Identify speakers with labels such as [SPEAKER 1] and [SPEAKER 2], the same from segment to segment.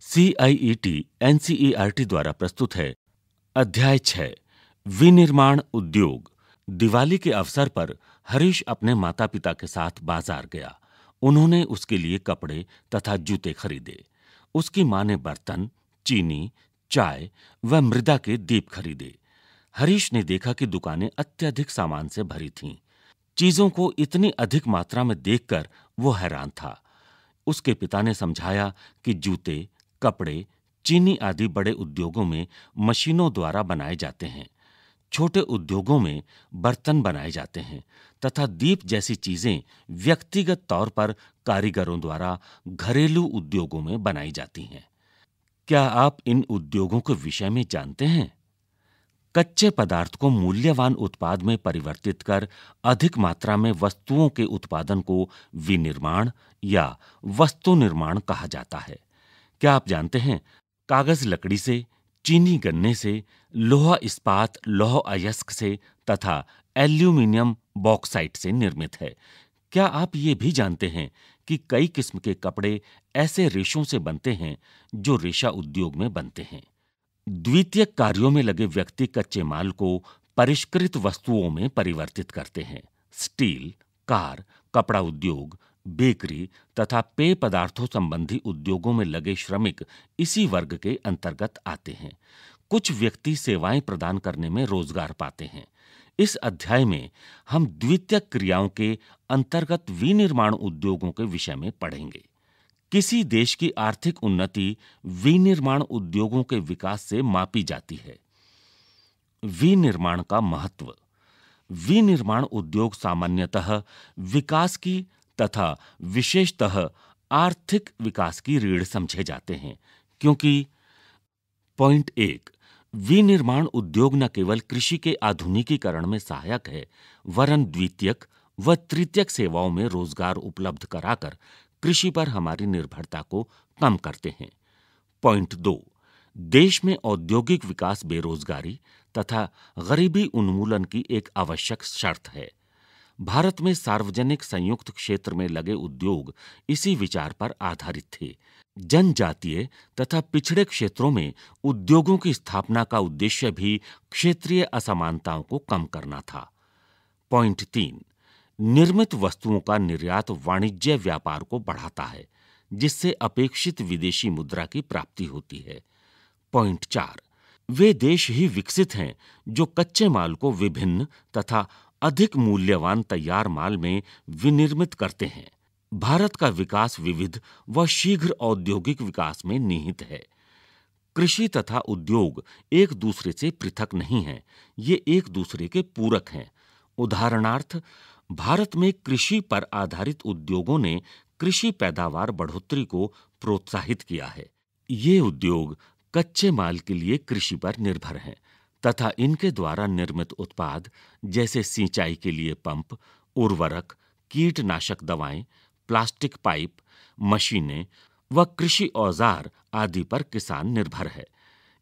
[SPEAKER 1] C I E T N C E R T द्वारा प्रस्तुत है अध्याय छः विनिर्माण उद्योग दिवाली के अवसर पर हरीश अपने माता पिता के साथ बाजार गया उन्होंने उसके लिए कपड़े तथा जूते खरीदे उसकी माँ ने बर्तन चीनी चाय व मृदा के दीप खरीदे हरीश ने देखा कि दुकानें अत्यधिक सामान से भरी थीं चीजों को इतनी अधिक मात्रा में देखकर वो हैरान था उसके पिता ने समझाया कि जूते कपड़े चीनी आदि बड़े उद्योगों में मशीनों द्वारा बनाए जाते हैं छोटे उद्योगों में बर्तन बनाए जाते हैं तथा दीप जैसी चीजें व्यक्तिगत तौर पर कारीगरों द्वारा घरेलू उद्योगों में बनाई जाती हैं क्या आप इन उद्योगों के विषय में जानते हैं कच्चे पदार्थ को मूल्यवान उत्पाद में परिवर्तित कर अधिक मात्रा में वस्तुओं के उत्पादन को विनिर्माण या वस्तु निर्माण कहा जाता है क्या आप जानते हैं कागज लकड़ी से चीनी गन्ने से लोहा इस्पात लोह अयस्क से तथा एल्यूमिनियम बॉक्साइट से निर्मित है क्या आप ये भी जानते हैं कि कई किस्म के कपड़े ऐसे रेशों से बनते हैं जो रेशा उद्योग में बनते हैं द्वितीय कार्यों में लगे व्यक्ति कच्चे माल को परिष्कृत वस्तुओं में परिवर्तित करते हैं स्टील कार कपड़ा उद्योग बेकरी तथा पेय पदार्थों संबंधी उद्योगों में लगे श्रमिक इसी वर्ग के अंतर्गत आते हैं कुछ व्यक्ति सेवाएं प्रदान करने में रोजगार पाते हैं इस अध्याय में हम द्वितीय क्रियाओं के अंतर्गत विनिर्माण उद्योगों के विषय में पढ़ेंगे किसी देश की आर्थिक उन्नति विनिर्माण उद्योगों के विकास से मापी जाती है विनिर्माण का महत्व विनिर्माण उद्योग सामान्यतः विकास की तथा विशेषतः आर्थिक विकास की रीढ़ समझे जाते हैं क्योंकि पॉइंट एक विनिर्माण उद्योग न केवल कृषि के आधुनिकीकरण में सहायक है वरन द्वितीयक व तृतीयक सेवाओं में रोजगार उपलब्ध कराकर कृषि पर हमारी निर्भरता को कम करते हैं पॉइंट दो देश में औद्योगिक विकास बेरोजगारी तथा गरीबी उन्मूलन की एक आवश्यक शर्त है भारत में सार्वजनिक संयुक्त क्षेत्र में लगे उद्योग इसी विचार पर आधारित थे जनजातीय तथा पिछड़े क्षेत्रों में उद्योगों की स्थापना का उद्देश्य भी क्षेत्रीय असमानताओं को कम करना था पॉइंट तीन निर्मित वस्तुओं का निर्यात वाणिज्य व्यापार को बढ़ाता है जिससे अपेक्षित विदेशी मुद्रा की प्राप्ति होती है पॉइंट चार वे देश ही विकसित हैं जो कच्चे माल को विभिन्न तथा अधिक मूल्यवान तैयार माल में विनिर्मित करते हैं भारत का विकास विविध व शीघ्र औद्योगिक विकास में निहित है कृषि तथा उद्योग एक दूसरे से पृथक नहीं हैं ये एक दूसरे के पूरक हैं उदाहरणार्थ भारत में कृषि पर आधारित उद्योगों ने कृषि पैदावार बढ़ोतरी को प्रोत्साहित किया है ये उद्योग कच्चे माल के लिए कृषि पर निर्भर हैं तथा इनके द्वारा निर्मित उत्पाद जैसे सिंचाई के लिए पंप उर्वरक कीटनाशक दवाएं प्लास्टिक पाइप मशीनें व कृषि औजार आदि पर किसान निर्भर है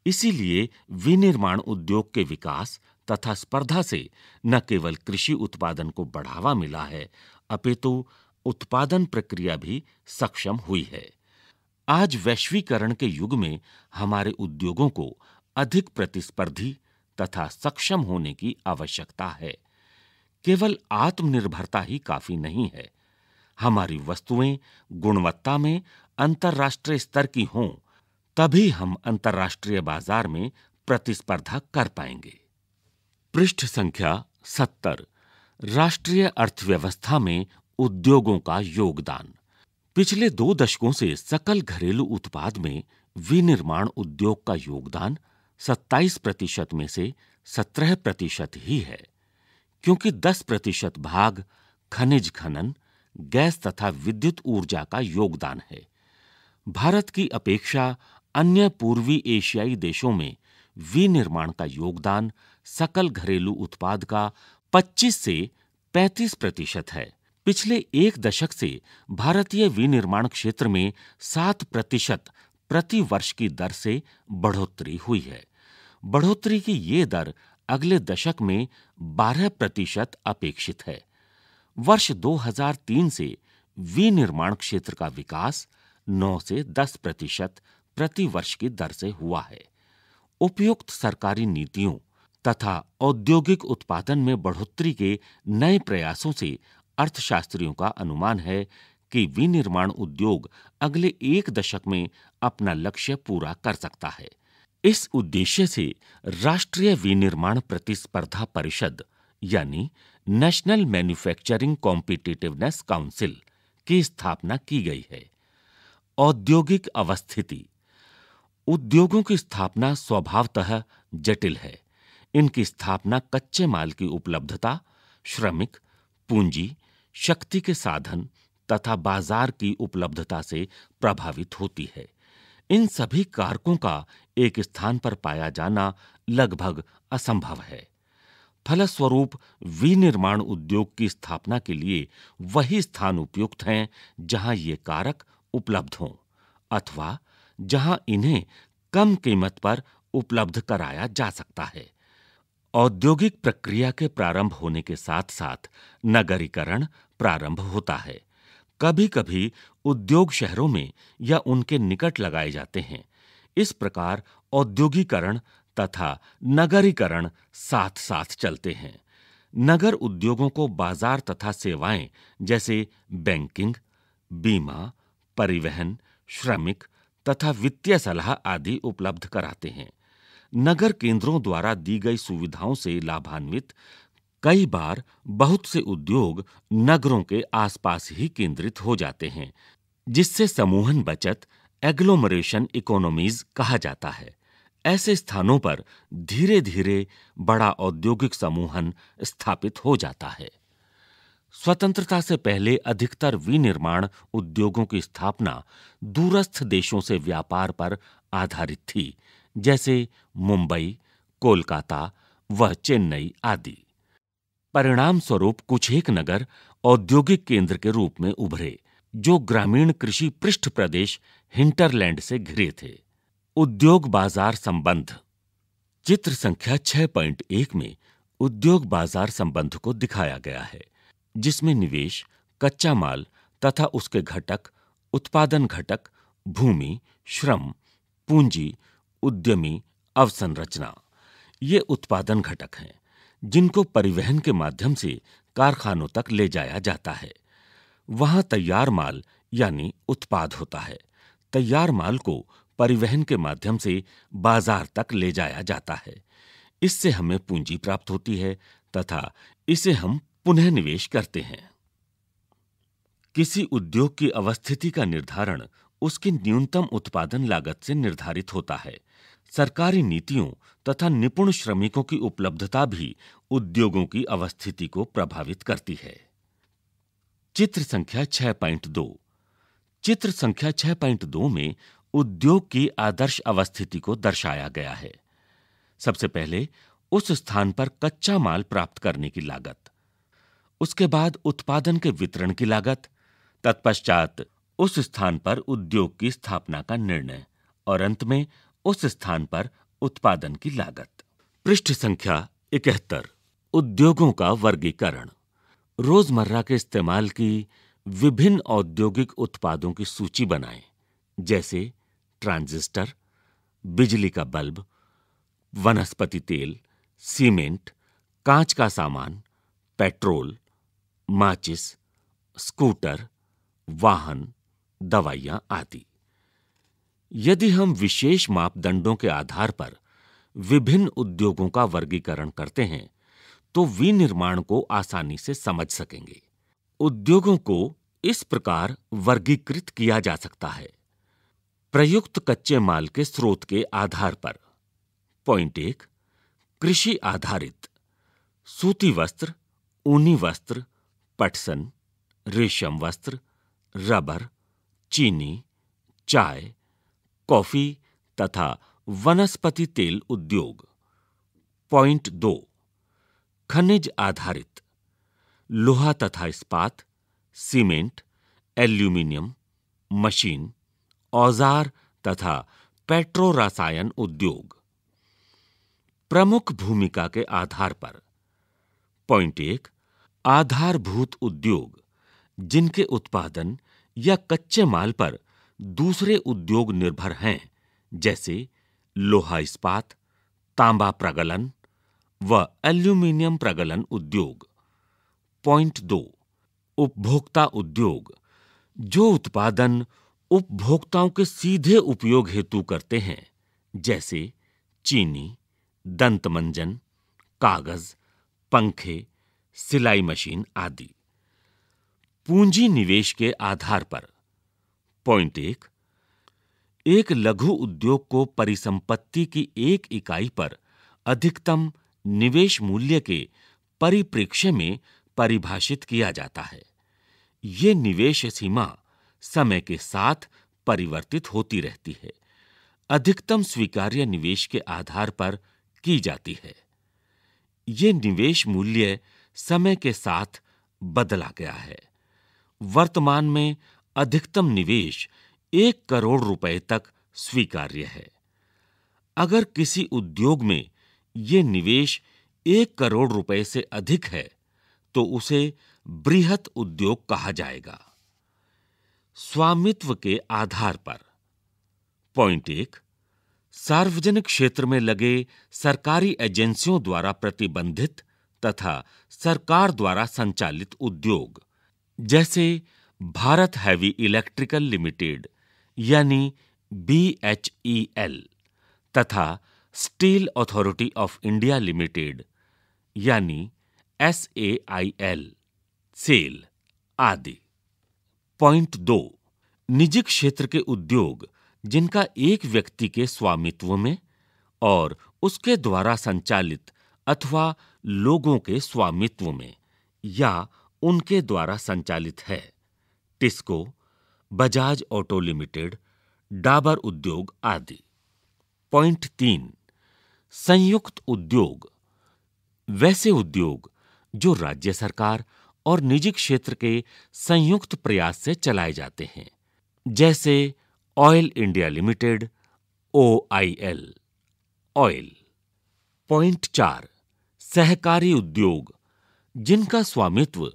[SPEAKER 1] इसीलिए विनिर्माण उद्योग के विकास तथा स्पर्धा से न केवल कृषि उत्पादन को बढ़ावा मिला है अपितु उत्पादन प्रक्रिया भी सक्षम हुई है आज वैश्वीकरण के युग में हमारे उद्योगों को अधिक प्रतिस्पर्धी तथा सक्षम होने की आवश्यकता है केवल आत्मनिर्भरता ही काफी नहीं है हमारी वस्तुएं गुणवत्ता में अंतर्राष्ट्रीय स्तर की हों तभी हम अंतर्राष्ट्रीय बाजार में प्रतिस्पर्धा कर पाएंगे पृष्ठ संख्या सत्तर राष्ट्रीय अर्थव्यवस्था में उद्योगों का योगदान पिछले दो दशकों से सकल घरेलू उत्पाद में विनिर्माण उद्योग का योगदान 27 प्रतिशत में से 17 प्रतिशत ही है क्योंकि 10 प्रतिशत भाग खनिज खनन गैस तथा विद्युत ऊर्जा का योगदान है भारत की अपेक्षा अन्य पूर्वी एशियाई देशों में विनिर्माण का योगदान सकल घरेलू उत्पाद का 25 से 35 प्रतिशत है पिछले एक दशक से भारतीय विनिर्माण क्षेत्र में 7 प्रतिशत प्रति वर्ष की दर से बढ़ोतरी हुई है बढ़ोतरी की ये दर अगले दशक में 12 प्रतिशत अपेक्षित है वर्ष 2003 से विनिर्माण क्षेत्र का विकास 9 से 10 प्रतिशत प्रति वर्ष की दर से हुआ है उपयुक्त सरकारी नीतियों तथा औद्योगिक उत्पादन में बढ़ोतरी के नए प्रयासों से अर्थशास्त्रियों का अनुमान है कि विनिर्माण उद्योग अगले एक दशक में अपना लक्ष्य पूरा कर सकता है इस उद्देश्य से राष्ट्रीय विनिर्माण प्रतिस्पर्धा परिषद यानी नेशनल मैन्युफैक्चरिंग कॉम्पिटिटिवनेस काउंसिल की स्थापना की गई है औद्योगिक अवस्थिति उद्योगों की स्थापना स्वभावतः जटिल है इनकी स्थापना कच्चे माल की उपलब्धता श्रमिक पूंजी शक्ति के साधन तथा बाजार की उपलब्धता से प्रभावित होती है इन सभी कारकों का एक स्थान पर पाया जाना लगभग असंभव है फलस्वरूप विनिर्माण उद्योग की स्थापना के लिए वही स्थान उपयुक्त हैं जहां ये कारक उपलब्ध हों अथवा जहां इन्हें कम कीमत पर उपलब्ध कराया जा सकता है औद्योगिक प्रक्रिया के प्रारंभ होने के साथ साथ नगरीकरण प्रारंभ होता है कभी कभी उद्योग शहरों में या उनके निकट लगाए जाते हैं इस प्रकार औद्योगिकरण तथा नगरीकरण साथ साथ चलते हैं नगर उद्योगों को बाजार तथा सेवाएं जैसे बैंकिंग बीमा परिवहन श्रमिक तथा वित्तीय सलाह आदि उपलब्ध कराते हैं नगर केंद्रों द्वारा दी गई सुविधाओं से लाभान्वित कई बार बहुत से उद्योग नगरों के आसपास ही केंद्रित हो जाते हैं जिससे समूहन बचत एग्लोमरेशन इकोनॉमीज कहा जाता है ऐसे स्थानों पर धीरे धीरे बड़ा औद्योगिक समूहन स्थापित हो जाता है स्वतंत्रता से पहले अधिकतर विनिर्माण उद्योगों की स्थापना दूरस्थ देशों से व्यापार पर आधारित थी जैसे मुंबई कोलकाता व चेन्नई आदि परिणाम स्वरूप कुछ एक नगर औद्योगिक केंद्र के रूप में उभरे जो ग्रामीण कृषि पृष्ठ प्रदेश हिंटरलैंड से घिरे थे उद्योग बाजार संबंध चित्र संख्या 6.1 में उद्योग बाजार संबंध को दिखाया गया है जिसमें निवेश कच्चा माल तथा उसके घटक उत्पादन घटक भूमि श्रम पूंजी उद्यमी अवसंरचना ये उत्पादन घटक हैं जिनको परिवहन के माध्यम से कारखानों तक ले जाया जाता है वहां तैयार माल यानी उत्पाद होता है तैयार माल को परिवहन के माध्यम से बाजार तक ले जाया जाता है इससे हमें पूंजी प्राप्त होती है तथा इसे हम पुनः निवेश करते हैं किसी उद्योग की अवस्थिति का निर्धारण उसकी न्यूनतम उत्पादन लागत से निर्धारित होता है सरकारी नीतियों तथा निपुण श्रमिकों की उपलब्धता भी उद्योगों की अवस्थिति को प्रभावित करती है चित्र संख्या छह पॉइंट दो चित्र संख्या छह पॉइंट दो में उद्योग की आदर्श अवस्थिति को दर्शाया गया है सबसे पहले उस स्थान पर कच्चा माल प्राप्त करने की लागत उसके बाद उत्पादन के वितरण की लागत तत्पश्चात उस स्थान पर उद्योग की स्थापना का निर्णय और अंत में उस स्थान पर उत्पादन की लागत पृष्ठ संख्या इकहत्तर उद्योगों का वर्गीकरण रोजमर्रा के इस्तेमाल की विभिन्न औद्योगिक उत्पादों की सूची बनाएं जैसे ट्रांजिस्टर बिजली का बल्ब वनस्पति तेल सीमेंट कांच का सामान पेट्रोल माचिस स्कूटर वाहन दवाइयां आदि यदि हम विशेष मापदंडों के आधार पर विभिन्न उद्योगों का वर्गीकरण करते हैं तो विनिर्माण को आसानी से समझ सकेंगे उद्योगों को इस प्रकार वर्गीकृत किया जा सकता है प्रयुक्त कच्चे माल के स्रोत के आधार पर पॉइंट एक कृषि आधारित सूती वस्त्र ऊनी वस्त्र पटसन रेशम वस्त्र रबर चीनी चाय कॉफी तथा वनस्पति तेल उद्योग पॉइंट दो खनिज आधारित लोहा तथा इस्पात सीमेंट एल्यूमिनियम मशीन औजार तथा पेट्रो रसायन उद्योग प्रमुख भूमिका के आधार पर पॉइंट एक आधारभूत उद्योग जिनके उत्पादन या कच्चे माल पर दूसरे उद्योग निर्भर हैं जैसे लोहा इस्पात तांबा प्रगलन व एल्यूमिनियम प्रगलन उद्योग पॉइंट दो उपभोक्ता उद्योग जो उत्पादन उपभोक्ताओं के सीधे उपयोग हेतु करते हैं जैसे चीनी दंतमंजन कागज पंखे सिलाई मशीन आदि पूंजी निवेश के आधार पर पॉइंट एक एक लघु उद्योग को परिसंपत्ति की एक इकाई पर अधिकतम निवेश मूल्य के परिप्रेक्ष्य में परिभाषित किया जाता है ये निवेश सीमा समय के साथ परिवर्तित होती रहती है अधिकतम स्वीकार्य निवेश के आधार पर की जाती है ये निवेश मूल्य समय के साथ बदला गया है वर्तमान में अधिकतम निवेश एक करोड़ रुपए तक स्वीकार्य है अगर किसी उद्योग में ये निवेश एक करोड़ रुपए से अधिक है तो उसे बृहत उद्योग कहा जाएगा स्वामित्व के आधार पर पॉइंट एक सार्वजनिक क्षेत्र में लगे सरकारी एजेंसियों द्वारा प्रतिबंधित तथा सरकार द्वारा संचालित उद्योग जैसे भारत हैवी इलेक्ट्रिकल लिमिटेड यानी बीएचईएल तथा steel authority of India limited यानी एसएआईएल सेल आदि पॉइंट दो निजी क्षेत्र के उद्योग जिनका एक व्यक्ति के स्वामित्व में और उसके द्वारा संचालित अथवा लोगों के स्वामित्व में या उनके द्वारा संचालित है TISCO Bajaj auto limited Dabur उद्योग आदि पॉइंट तीन संयुक्त उद्योग वैसे उद्योग जो राज्य सरकार और निजी क्षेत्र के संयुक्त प्रयास से चलाए जाते हैं जैसे oil India limited O I L oil point चार सहकारी उद्योग जिनका स्वामित्व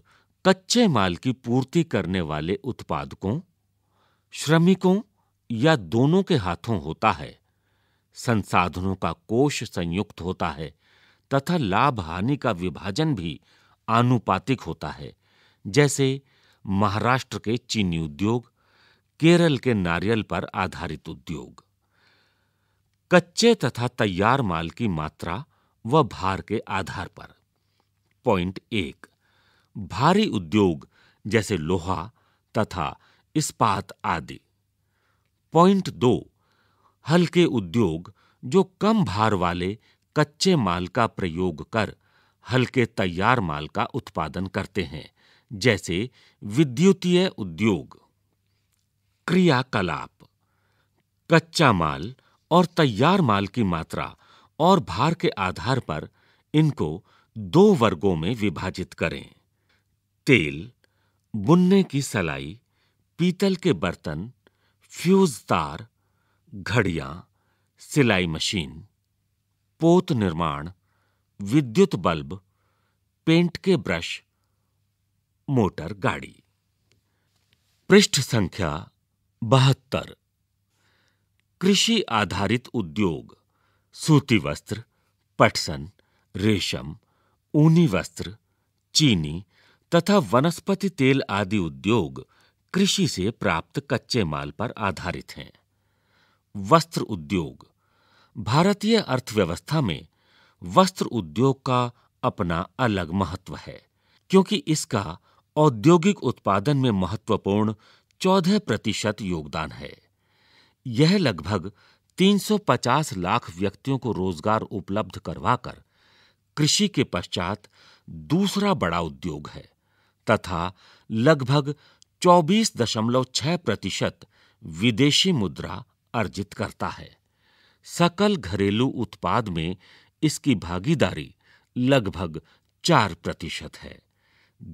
[SPEAKER 1] कच्चे माल की पूर्ति करने वाले उत्पादकों श्रमिकों या दोनों के हाथों होता है संसाधनों का कोष संयुक्त होता है तथा लाभ हानि का विभाजन भी आनुपातिक होता है जैसे महाराष्ट्र के चीनी उद्योग केरल के नारियल पर आधारित उद्योग कच्चे तथा तैयार माल की मात्रा व भार के आधार पर पॉइंट एक भारी उद्योग जैसे लोहा तथा इस्पात आदि पॉइंट दो हल्के उद्योग जो कम भार वाले कच्चे माल का प्रयोग कर हल्के तैयार माल का उत्पादन करते हैं जैसे विद्युतीय उद्योग क्रियाकलाप कच्चा माल और तैयार माल की मात्रा और भार के आधार पर इनको दो वर्गों में विभाजित करें तेल बुनने की सलाई पीतल के बर्तन फ्यूज तार घड़ियां सिलाई मशीन पोत निर्माण विद्युत बल्ब पेंट के ब्रश मोटर गाड़ी पृष्ठ संख्या बहत्तर कृषि आधारित उद्योग सूती वस्त्र पटसन रेशम ऊनी वस्त्र चीनी तथा वनस्पति तेल आदि उद्योग कृषि से प्राप्त कच्चे माल पर आधारित हैं वस्त्र उद्योग भारतीय अर्थव्यवस्था में वस्त्र उद्योग का अपना अलग महत्व है क्योंकि इसका औद्योगिक उत्पादन में महत्वपूर्ण चौदह प्रतिशत योगदान है यह लगभग 350 लाख व्यक्तियों को रोजगार उपलब्ध करवाकर कृषि के पश्चात दूसरा बड़ा उद्योग है तथा लगभग 24.6 प्रतिशत विदेशी मुद्रा अर्जित करता है सकल घरेलू उत्पाद में इसकी भागीदारी लगभग चार प्रतिशत है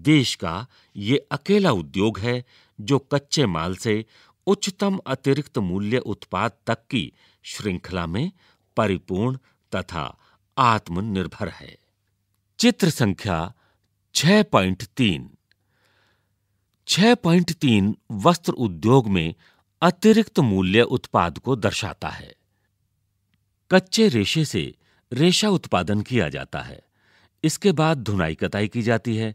[SPEAKER 1] देश का ये अकेला उद्योग है जो कच्चे माल से उच्चतम अतिरिक्त मूल्य उत्पाद तक की श्रृंखला में परिपूर्ण तथा आत्मनिर्भर है चित्र संख्या 6.3 6.3 वस्त्र उद्योग में अतिरिक्त मूल्य उत्पाद को दर्शाता है कच्चे रेशे से रेशा उत्पादन किया जाता है इसके बाद धुनाई कताई की जाती है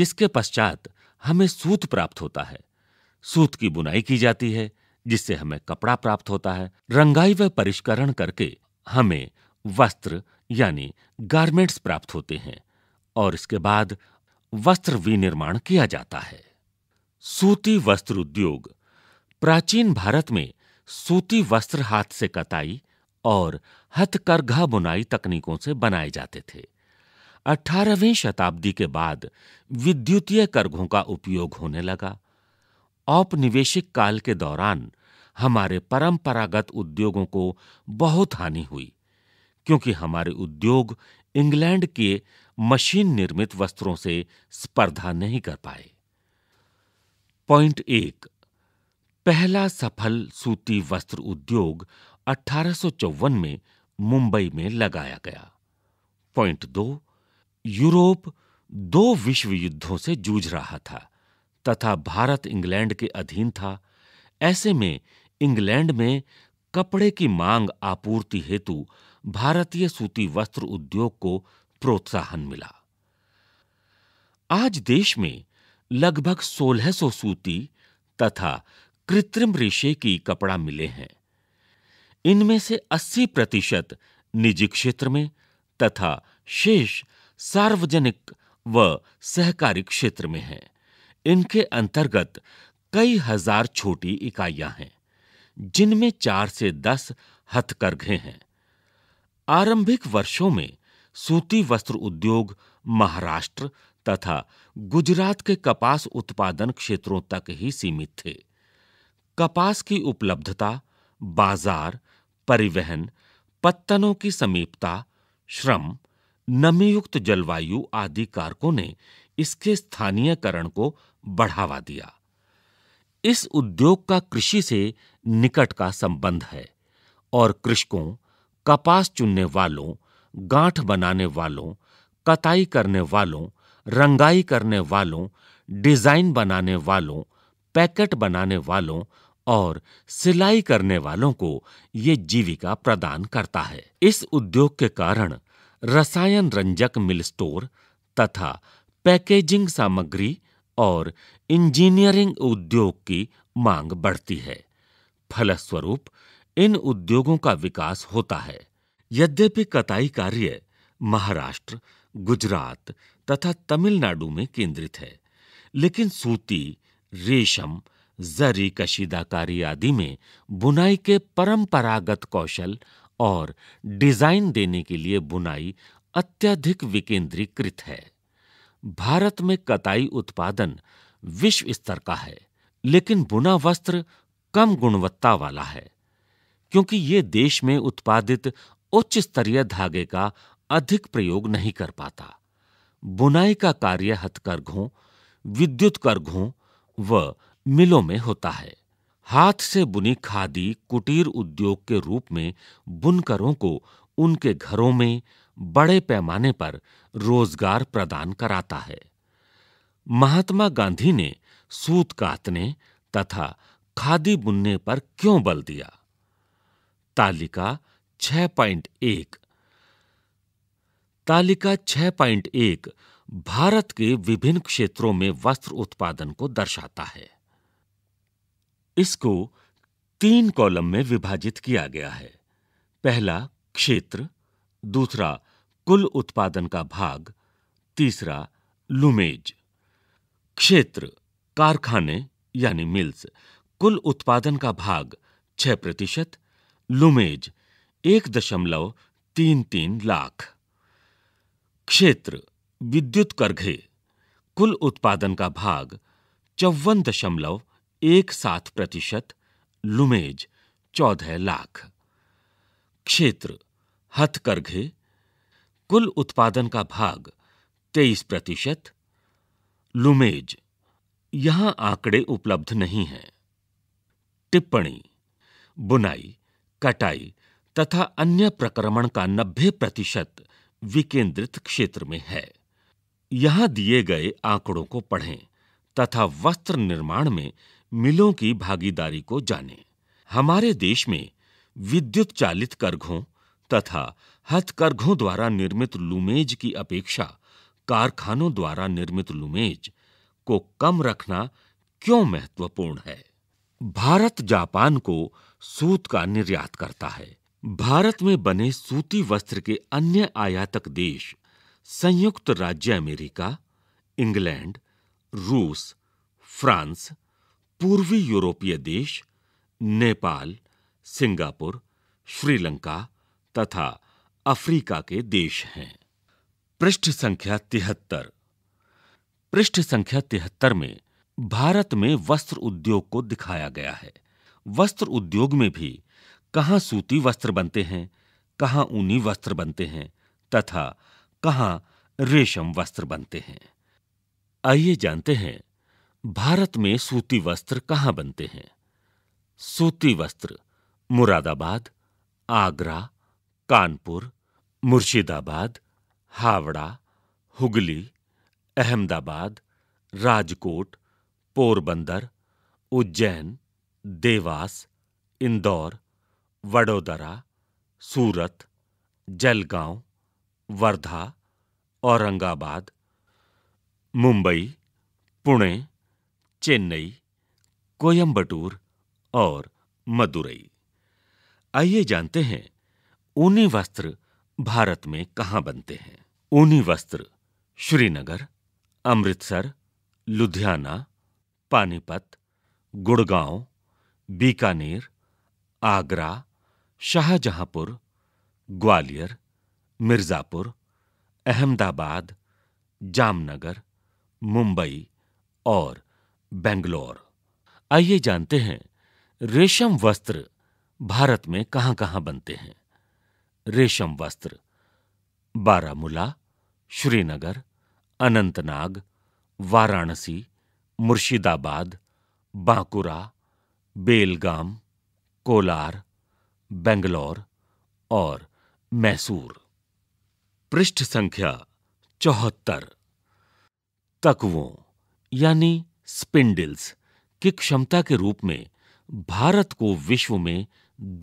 [SPEAKER 1] जिसके पश्चात हमें सूत प्राप्त होता है सूत की बुनाई की जाती है जिससे हमें कपड़ा प्राप्त होता है रंगाई व परिष्करण करके हमें वस्त्र यानी गारमेंट्स प्राप्त होते हैं और इसके बाद वस्त्र विनिर्माण किया जाता है सूती वस्त्र उद्योग प्राचीन भारत में सूती वस्त्र हाथ से कताई और हथकरघा बुनाई तकनीकों से बनाए जाते थे 18वीं शताब्दी के बाद विद्युतीय करघों का उपयोग होने लगा औपनिवेशिक काल के दौरान हमारे परंपरागत उद्योगों को बहुत हानि हुई क्योंकि हमारे उद्योग इंग्लैंड के मशीन निर्मित वस्त्रों से स्पर्धा नहीं कर पाए पॉइंट एक पहला सफल सूती वस्त्र उद्योग अठारह में मुंबई में लगाया गया पॉइंट दो यूरोप दो विश्व युद्धों से जूझ रहा था तथा भारत इंग्लैंड के अधीन था ऐसे में इंग्लैंड में कपड़े की मांग आपूर्ति हेतु भारतीय सूती वस्त्र उद्योग को प्रोत्साहन मिला आज देश में लगभग सोलह सौ सूती तथा कृत्रिम रेशे की कपड़ा मिले हैं इनमें से 80 प्रतिशत निजी क्षेत्र में तथा शेष सार्वजनिक व सहकारी क्षेत्र में हैं। इनके अंतर्गत कई हजार छोटी इकाइयां हैं जिनमें चार से दस हथकरघे हैं आरंभिक वर्षों में सूती वस्त्र उद्योग महाराष्ट्र तथा था गुजरात के कपास उत्पादन क्षेत्रों तक ही सीमित थे कपास की उपलब्धता बाजार परिवहन पत्तनों की समीपता श्रम नमीयुक्त जलवायु आदि कारकों ने इसके स्थानीयकरण को बढ़ावा दिया इस उद्योग का कृषि से निकट का संबंध है और कृषकों कपास चुनने वालों गांठ बनाने वालों कताई करने वालों रंगाई करने वालों डिज़ाइन बनाने वालों पैकेट बनाने वालों और सिलाई करने वालों को ये जीविका प्रदान करता है इस उद्योग के कारण रसायन रंजक मिल स्टोर तथा पैकेजिंग सामग्री और इंजीनियरिंग उद्योग की मांग बढ़ती है फलस्वरूप इन उद्योगों का विकास होता है यद्यपि कताई कार्य महाराष्ट्र गुजरात तथा तमिलनाडु में केंद्रित है लेकिन सूती रेशम जरी कशीदाकारी आदि में बुनाई के परंपरागत कौशल और डिजाइन देने के लिए बुनाई अत्यधिक विकेंद्रीकृत है भारत में कताई उत्पादन विश्व स्तर का है लेकिन बुना वस्त्र कम गुणवत्ता वाला है क्योंकि ये देश में उत्पादित उच्च स्तरीय धागे का अधिक प्रयोग नहीं कर पाता बुनाई का कार्य हथकरघों विद्युत करघों व मिलों में होता है हाथ से बुनी खादी कुटीर उद्योग के रूप में बुनकरों को उनके घरों में बड़े पैमाने पर रोजगार प्रदान कराता है महात्मा गांधी ने सूत कातने तथा खादी बुनने पर क्यों बल दिया तालिका 6.1 तालिका छह पॉइंट एक भारत के विभिन्न क्षेत्रों में वस्त्र उत्पादन को दर्शाता है इसको तीन कॉलम में विभाजित किया गया है पहला क्षेत्र दूसरा कुल उत्पादन का भाग तीसरा लुमेज क्षेत्र कारखाने यानी मिल्स कुल उत्पादन का भाग 6 प्रतिशत लुमेज एक दशमलव तीन तीन लाख क्षेत्र विद्युत कर घे कुल उत्पादन का भाग चौवन दशमलव एक सात प्रतिशत लुमेज चौदह लाख क्षेत्र हथकरघे कुल उत्पादन का भाग तेईस प्रतिशत लुमेज यहां आंकड़े उपलब्ध नहीं हैं टिप्पणी बुनाई कटाई तथा अन्य प्रक्रमण का नब्बे प्रतिशत विकेंद्रित क्षेत्र में है यहां दिए गए आंकड़ों को पढ़ें तथा वस्त्र निर्माण में मिलों की भागीदारी को जानें। हमारे देश में विद्युत चालित करघों तथा हथकरघों द्वारा निर्मित लुमेज की अपेक्षा कारखानों द्वारा निर्मित लुमेज को कम रखना क्यों महत्वपूर्ण है भारत जापान को सूत का निर्यात करता है भारत में बने सूती वस्त्र के अन्य आयातक देश संयुक्त राज्य अमेरिका इंग्लैंड रूस फ्रांस पूर्वी यूरोपीय देश नेपाल सिंगापुर श्रीलंका तथा अफ्रीका के देश हैं पृष्ठ संख्या तिहत्तर पृष्ठ संख्या तिहत्तर में भारत में वस्त्र उद्योग को दिखाया गया है वस्त्र उद्योग में भी कहाँ सूती वस्त्र बनते हैं कहाँ ऊनी वस्त्र बनते हैं तथा कहाँ रेशम वस्त्र बनते हैं आइए जानते हैं भारत में सूती वस्त्र कहाँ बनते हैं सूती वस्त्र मुरादाबाद आगरा कानपुर मुर्शिदाबाद हावड़ा हुगली अहमदाबाद राजकोट पोरबंदर उज्जैन देवास इंदौर वडोदरा सूरत जलगांव वर्धा औरंगाबाद मुंबई पुणे चेन्नई कोयम्बटूर और मदुरई आइए जानते हैं ऊनी वस्त्र भारत में कहाँ बनते हैं ऊनी वस्त्र श्रीनगर अमृतसर लुधियाना पानीपत गुड़गांव बीकानेर आगरा शाहजहांपुर ग्वालियर मिर्ज़ापुर अहमदाबाद जामनगर मुंबई और बेंगलोर आइए जानते हैं रेशम वस्त्र भारत में कहां कहां बनते हैं रेशम वस्त्र बारामूला श्रीनगर अनंतनाग वाराणसी मुर्शिदाबाद बांकुरा बेलगाम कोलार बेंगलोर और मैसूर पृष्ठ संख्या चौहत्तर तकवों यानी स्पिंडल्स की क्षमता के रूप में भारत को विश्व में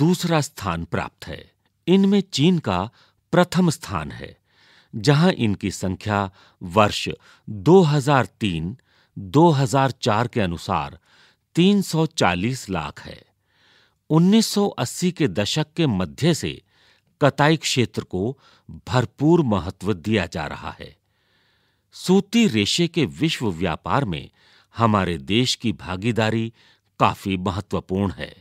[SPEAKER 1] दूसरा स्थान प्राप्त है इनमें चीन का प्रथम स्थान है जहां इनकी संख्या वर्ष 2003-2004 के अनुसार 340 लाख है 1980 के दशक के मध्य से कताई क्षेत्र को भरपूर महत्व दिया जा रहा है सूती रेशे के विश्व व्यापार में हमारे देश की भागीदारी काफी महत्वपूर्ण है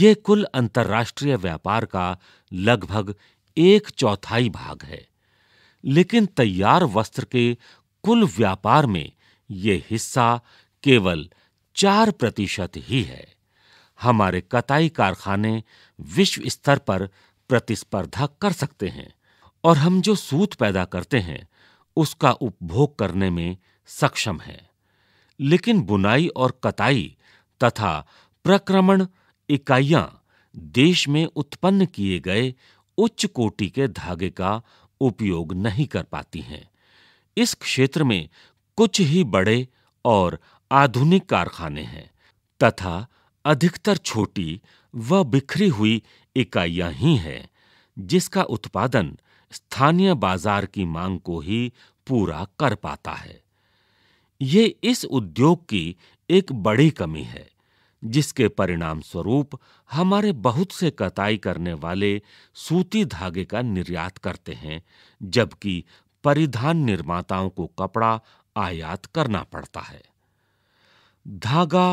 [SPEAKER 1] ये कुल अंतर्राष्ट्रीय व्यापार का लगभग एक चौथाई भाग है लेकिन तैयार वस्त्र के कुल व्यापार में ये हिस्सा केवल चार प्रतिशत ही है हमारे कताई कारखाने विश्व स्तर पर प्रतिस्पर्धा कर सकते हैं और हम जो सूत पैदा करते हैं उसका उपभोग करने में सक्षम हैं लेकिन बुनाई और कताई तथा प्रक्रमण इकाइयां देश में उत्पन्न किए गए उच्च कोटि के धागे का उपयोग नहीं कर पाती हैं इस क्षेत्र में कुछ ही बड़े और आधुनिक कारखाने हैं तथा अधिकतर छोटी व बिखरी हुई इकाइयां ही हैं जिसका उत्पादन स्थानीय बाजार की मांग को ही पूरा कर पाता है ये इस उद्योग की एक बड़ी कमी है जिसके परिणाम स्वरूप हमारे बहुत से कताई करने वाले सूती धागे का निर्यात करते हैं जबकि परिधान निर्माताओं को कपड़ा आयात करना पड़ता है धागा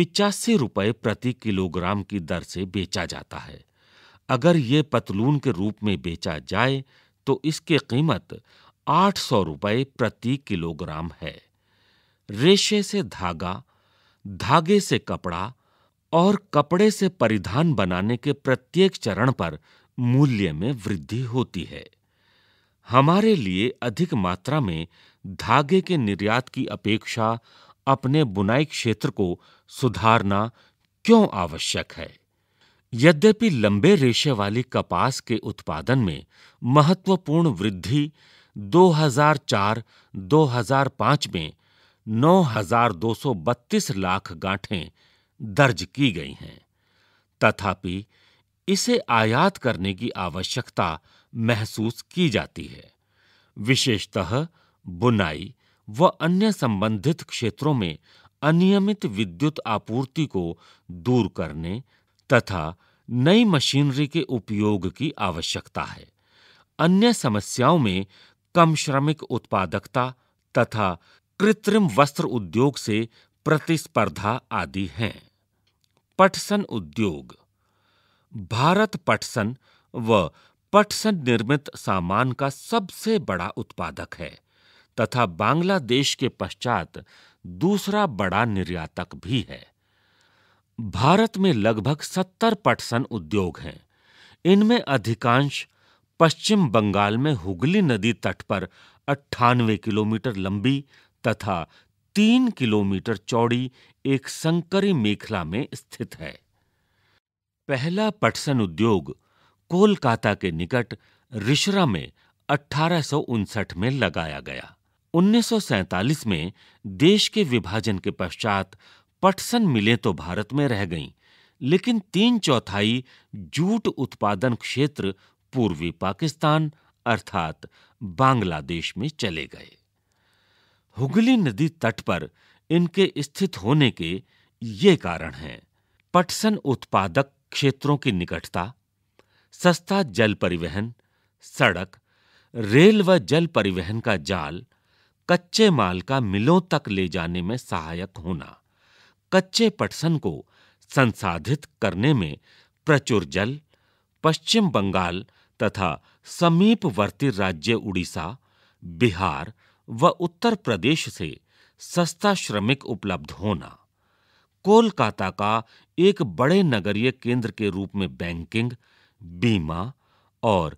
[SPEAKER 1] पिचासी रुपये प्रति किलोग्राम की दर से बेचा जाता है अगर ये पतलून के रूप में बेचा जाए तो इसकी कीमत आठ सौ रुपये प्रति किलोग्राम है रेशे से धागा धागे से कपड़ा और कपड़े से परिधान बनाने के प्रत्येक चरण पर मूल्य में वृद्धि होती है हमारे लिए अधिक मात्रा में धागे के निर्यात की अपेक्षा अपने बुनाई क्षेत्र को सुधारना क्यों आवश्यक है यद्यपि लंबे रेशे वाली कपास के उत्पादन में महत्वपूर्ण वृद्धि 2004-2005 में 9,232 लाख गांठें दर्ज की गई हैं तथापि इसे आयात करने की आवश्यकता महसूस की जाती है विशेषतः बुनाई व अन्य संबंधित क्षेत्रों में अनियमित विद्युत आपूर्ति को दूर करने तथा नई मशीनरी के उपयोग की आवश्यकता है अन्य समस्याओं में कम श्रमिक उत्पादकता तथा कृत्रिम वस्त्र उद्योग से प्रतिस्पर्धा आदि हैं पटसन उद्योग भारत पटसन व पटसन निर्मित सामान का सबसे बड़ा उत्पादक है तथा बांग्लादेश के पश्चात दूसरा बड़ा निर्यातक भी है भारत में लगभग सत्तर पटसन उद्योग हैं इनमें अधिकांश पश्चिम बंगाल में हुगली नदी तट पर अट्ठानवे किलोमीटर लंबी तथा तीन किलोमीटर चौड़ी एक संकरी मेखला में स्थित है पहला पटसन उद्योग कोलकाता के निकट रिशरा में अठारह में लगाया गया 1947 में देश के विभाजन के पश्चात पटसन मिलें तो भारत में रह गईं, लेकिन तीन चौथाई जूट उत्पादन क्षेत्र पूर्वी पाकिस्तान अर्थात बांग्लादेश में चले गए हुगली नदी तट पर इनके स्थित होने के ये कारण हैं पटसन उत्पादक क्षेत्रों की निकटता सस्ता जल परिवहन सड़क रेल व जल परिवहन का जाल कच्चे माल का मिलों तक ले जाने में सहायक होना कच्चे पटसन को संसाधित करने में प्रचुर जल पश्चिम बंगाल तथा समीपवर्ती राज्य उड़ीसा बिहार व उत्तर प्रदेश से सस्ता श्रमिक उपलब्ध होना कोलकाता का एक बड़े नगरीय केंद्र के रूप में बैंकिंग बीमा और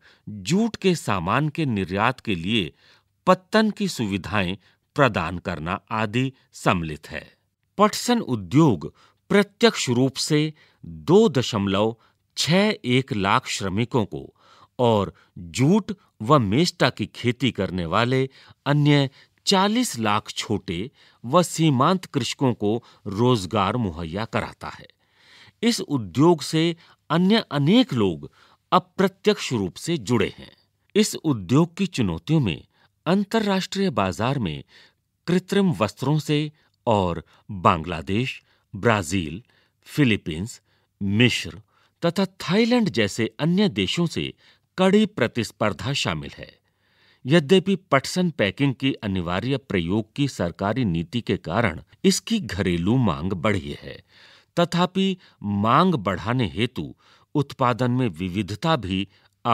[SPEAKER 1] जूट के सामान के निर्यात के लिए पत्तन की सुविधाएं प्रदान करना आदि सम्मिलित है पटसन उद्योग प्रत्यक्ष रूप से दो दशमलव छह एक लाख श्रमिकों को और जूट व मेस्टा की खेती करने वाले अन्य चालीस लाख छोटे व सीमांत कृषकों को रोजगार मुहैया कराता है इस उद्योग से अन्य अनेक लोग अप्रत्यक्ष रूप से जुड़े हैं इस उद्योग की चुनौतियों में अंतर्राष्ट्रीय बाजार में कृत्रिम वस्त्रों से और बांग्लादेश ब्राजील फिलीपींस मिश्र तथा थाईलैंड जैसे अन्य देशों से कड़ी प्रतिस्पर्धा शामिल है यद्यपि पटसन पैकिंग की अनिवार्य प्रयोग की सरकारी नीति के कारण इसकी घरेलू मांग बढ़ी है तथापि मांग बढ़ाने हेतु उत्पादन में विविधता भी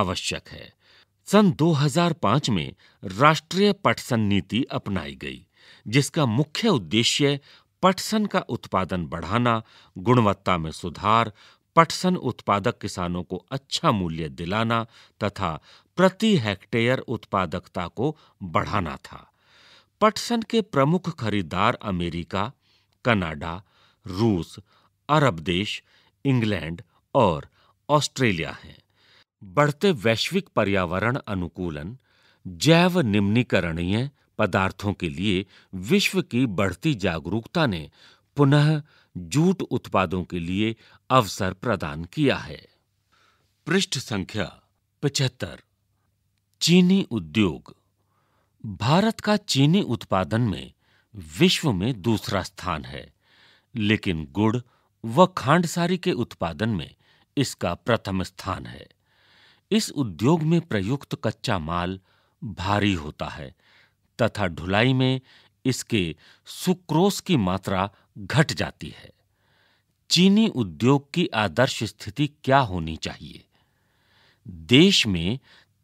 [SPEAKER 1] आवश्यक है सन 2005 में राष्ट्रीय पटसन नीति अपनाई गई जिसका मुख्य उद्देश्य पटसन का उत्पादन बढ़ाना गुणवत्ता में सुधार पटसन उत्पादक किसानों को अच्छा मूल्य दिलाना तथा प्रति हेक्टेयर उत्पादकता को बढ़ाना था पटसन के प्रमुख खरीदार अमेरिका कनाडा रूस अरब देश इंग्लैंड और ऑस्ट्रेलिया हैं बढ़ते वैश्विक पर्यावरण अनुकूलन जैव निम्नीकरणीय पदार्थों के लिए विश्व की बढ़ती जागरूकता ने पुनः जूट उत्पादों के लिए अवसर प्रदान किया है पृष्ठ संख्या पचहत्तर चीनी उद्योग भारत का चीनी उत्पादन में विश्व में दूसरा स्थान है लेकिन गुड़ व खांडसारी के उत्पादन में इसका प्रथम स्थान है इस उद्योग में प्रयुक्त कच्चा माल भारी होता है तथा ढुलाई में इसके सुक्रोस की मात्रा घट जाती है चीनी उद्योग की आदर्श स्थिति क्या होनी चाहिए देश में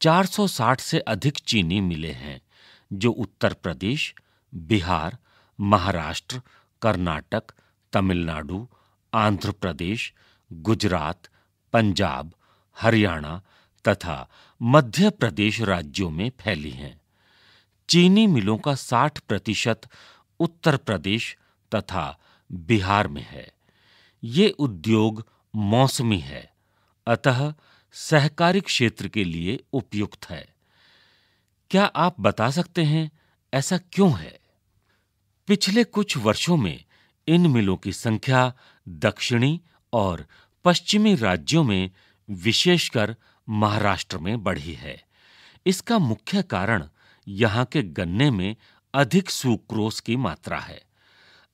[SPEAKER 1] 460 से अधिक चीनी मिले हैं जो उत्तर प्रदेश बिहार महाराष्ट्र कर्नाटक तमिलनाडु आंध्र प्रदेश गुजरात पंजाब हरियाणा तथा मध्य प्रदेश राज्यों में फैली हैं चीनी मिलों का 60 प्रतिशत उत्तर प्रदेश तथा बिहार में है ये उद्योग मौसमी है अतः सहकारी क्षेत्र के लिए उपयुक्त है क्या आप बता सकते हैं ऐसा क्यों है पिछले कुछ वर्षों में इन मिलों की संख्या दक्षिणी और पश्चिमी राज्यों में विशेषकर महाराष्ट्र में बढ़ी है इसका मुख्य कारण यहाँ के गन्ने में अधिक सुक्रोस की मात्रा है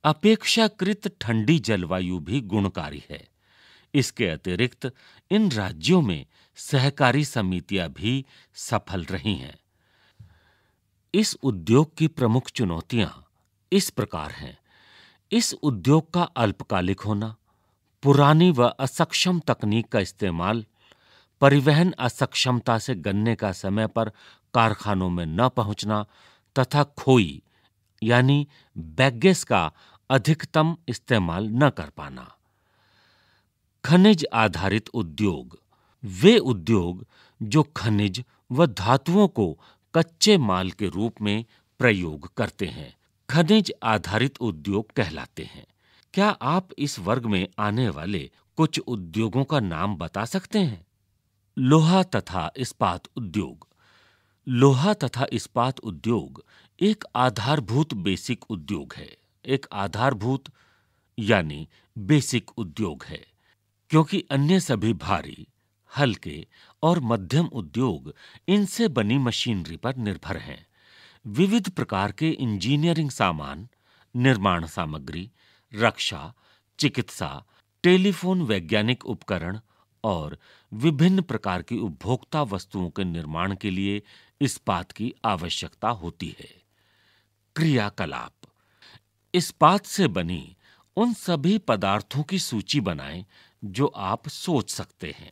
[SPEAKER 1] अपेक्षाकृत ठंडी जलवायु भी गुणकारी है इसके अतिरिक्त इन राज्यों में सहकारी समितियां भी सफल रही हैं इस उद्योग की प्रमुख चुनौतियां इस प्रकार हैं इस उद्योग का अल्पकालिक होना पुरानी व असक्षम तकनीक का इस्तेमाल परिवहन असक्षमता से गन्ने का समय पर कारखानों में न पहुंचना तथा खोई यानी बैगेस का अधिकतम इस्तेमाल न कर पाना खनिज आधारित उद्योग वे उद्योग जो खनिज व धातुओं को कच्चे माल के रूप में प्रयोग करते हैं खनिज आधारित उद्योग कहलाते हैं क्या आप इस वर्ग में आने वाले कुछ उद्योगों का नाम बता सकते हैं लोहा तथा इस्पात उद्योग लोहा तथा इस्पात उद्योग एक आधारभूत बेसिक उद्योग है एक आधारभूत यानी बेसिक उद्योग है क्योंकि अन्य सभी भारी हल्के और मध्यम उद्योग इनसे बनी मशीनरी पर निर्भर हैं विविध प्रकार के इंजीनियरिंग सामान निर्माण सामग्री रक्षा चिकित्सा टेलीफोन वैज्ञानिक उपकरण और विभिन्न प्रकार की उपभोक्ता वस्तुओं के निर्माण के लिए इस्पात की आवश्यकता होती है क्रियाकलाप इस्पात से बनी उन सभी पदार्थों की सूची बनाएं जो आप सोच सकते हैं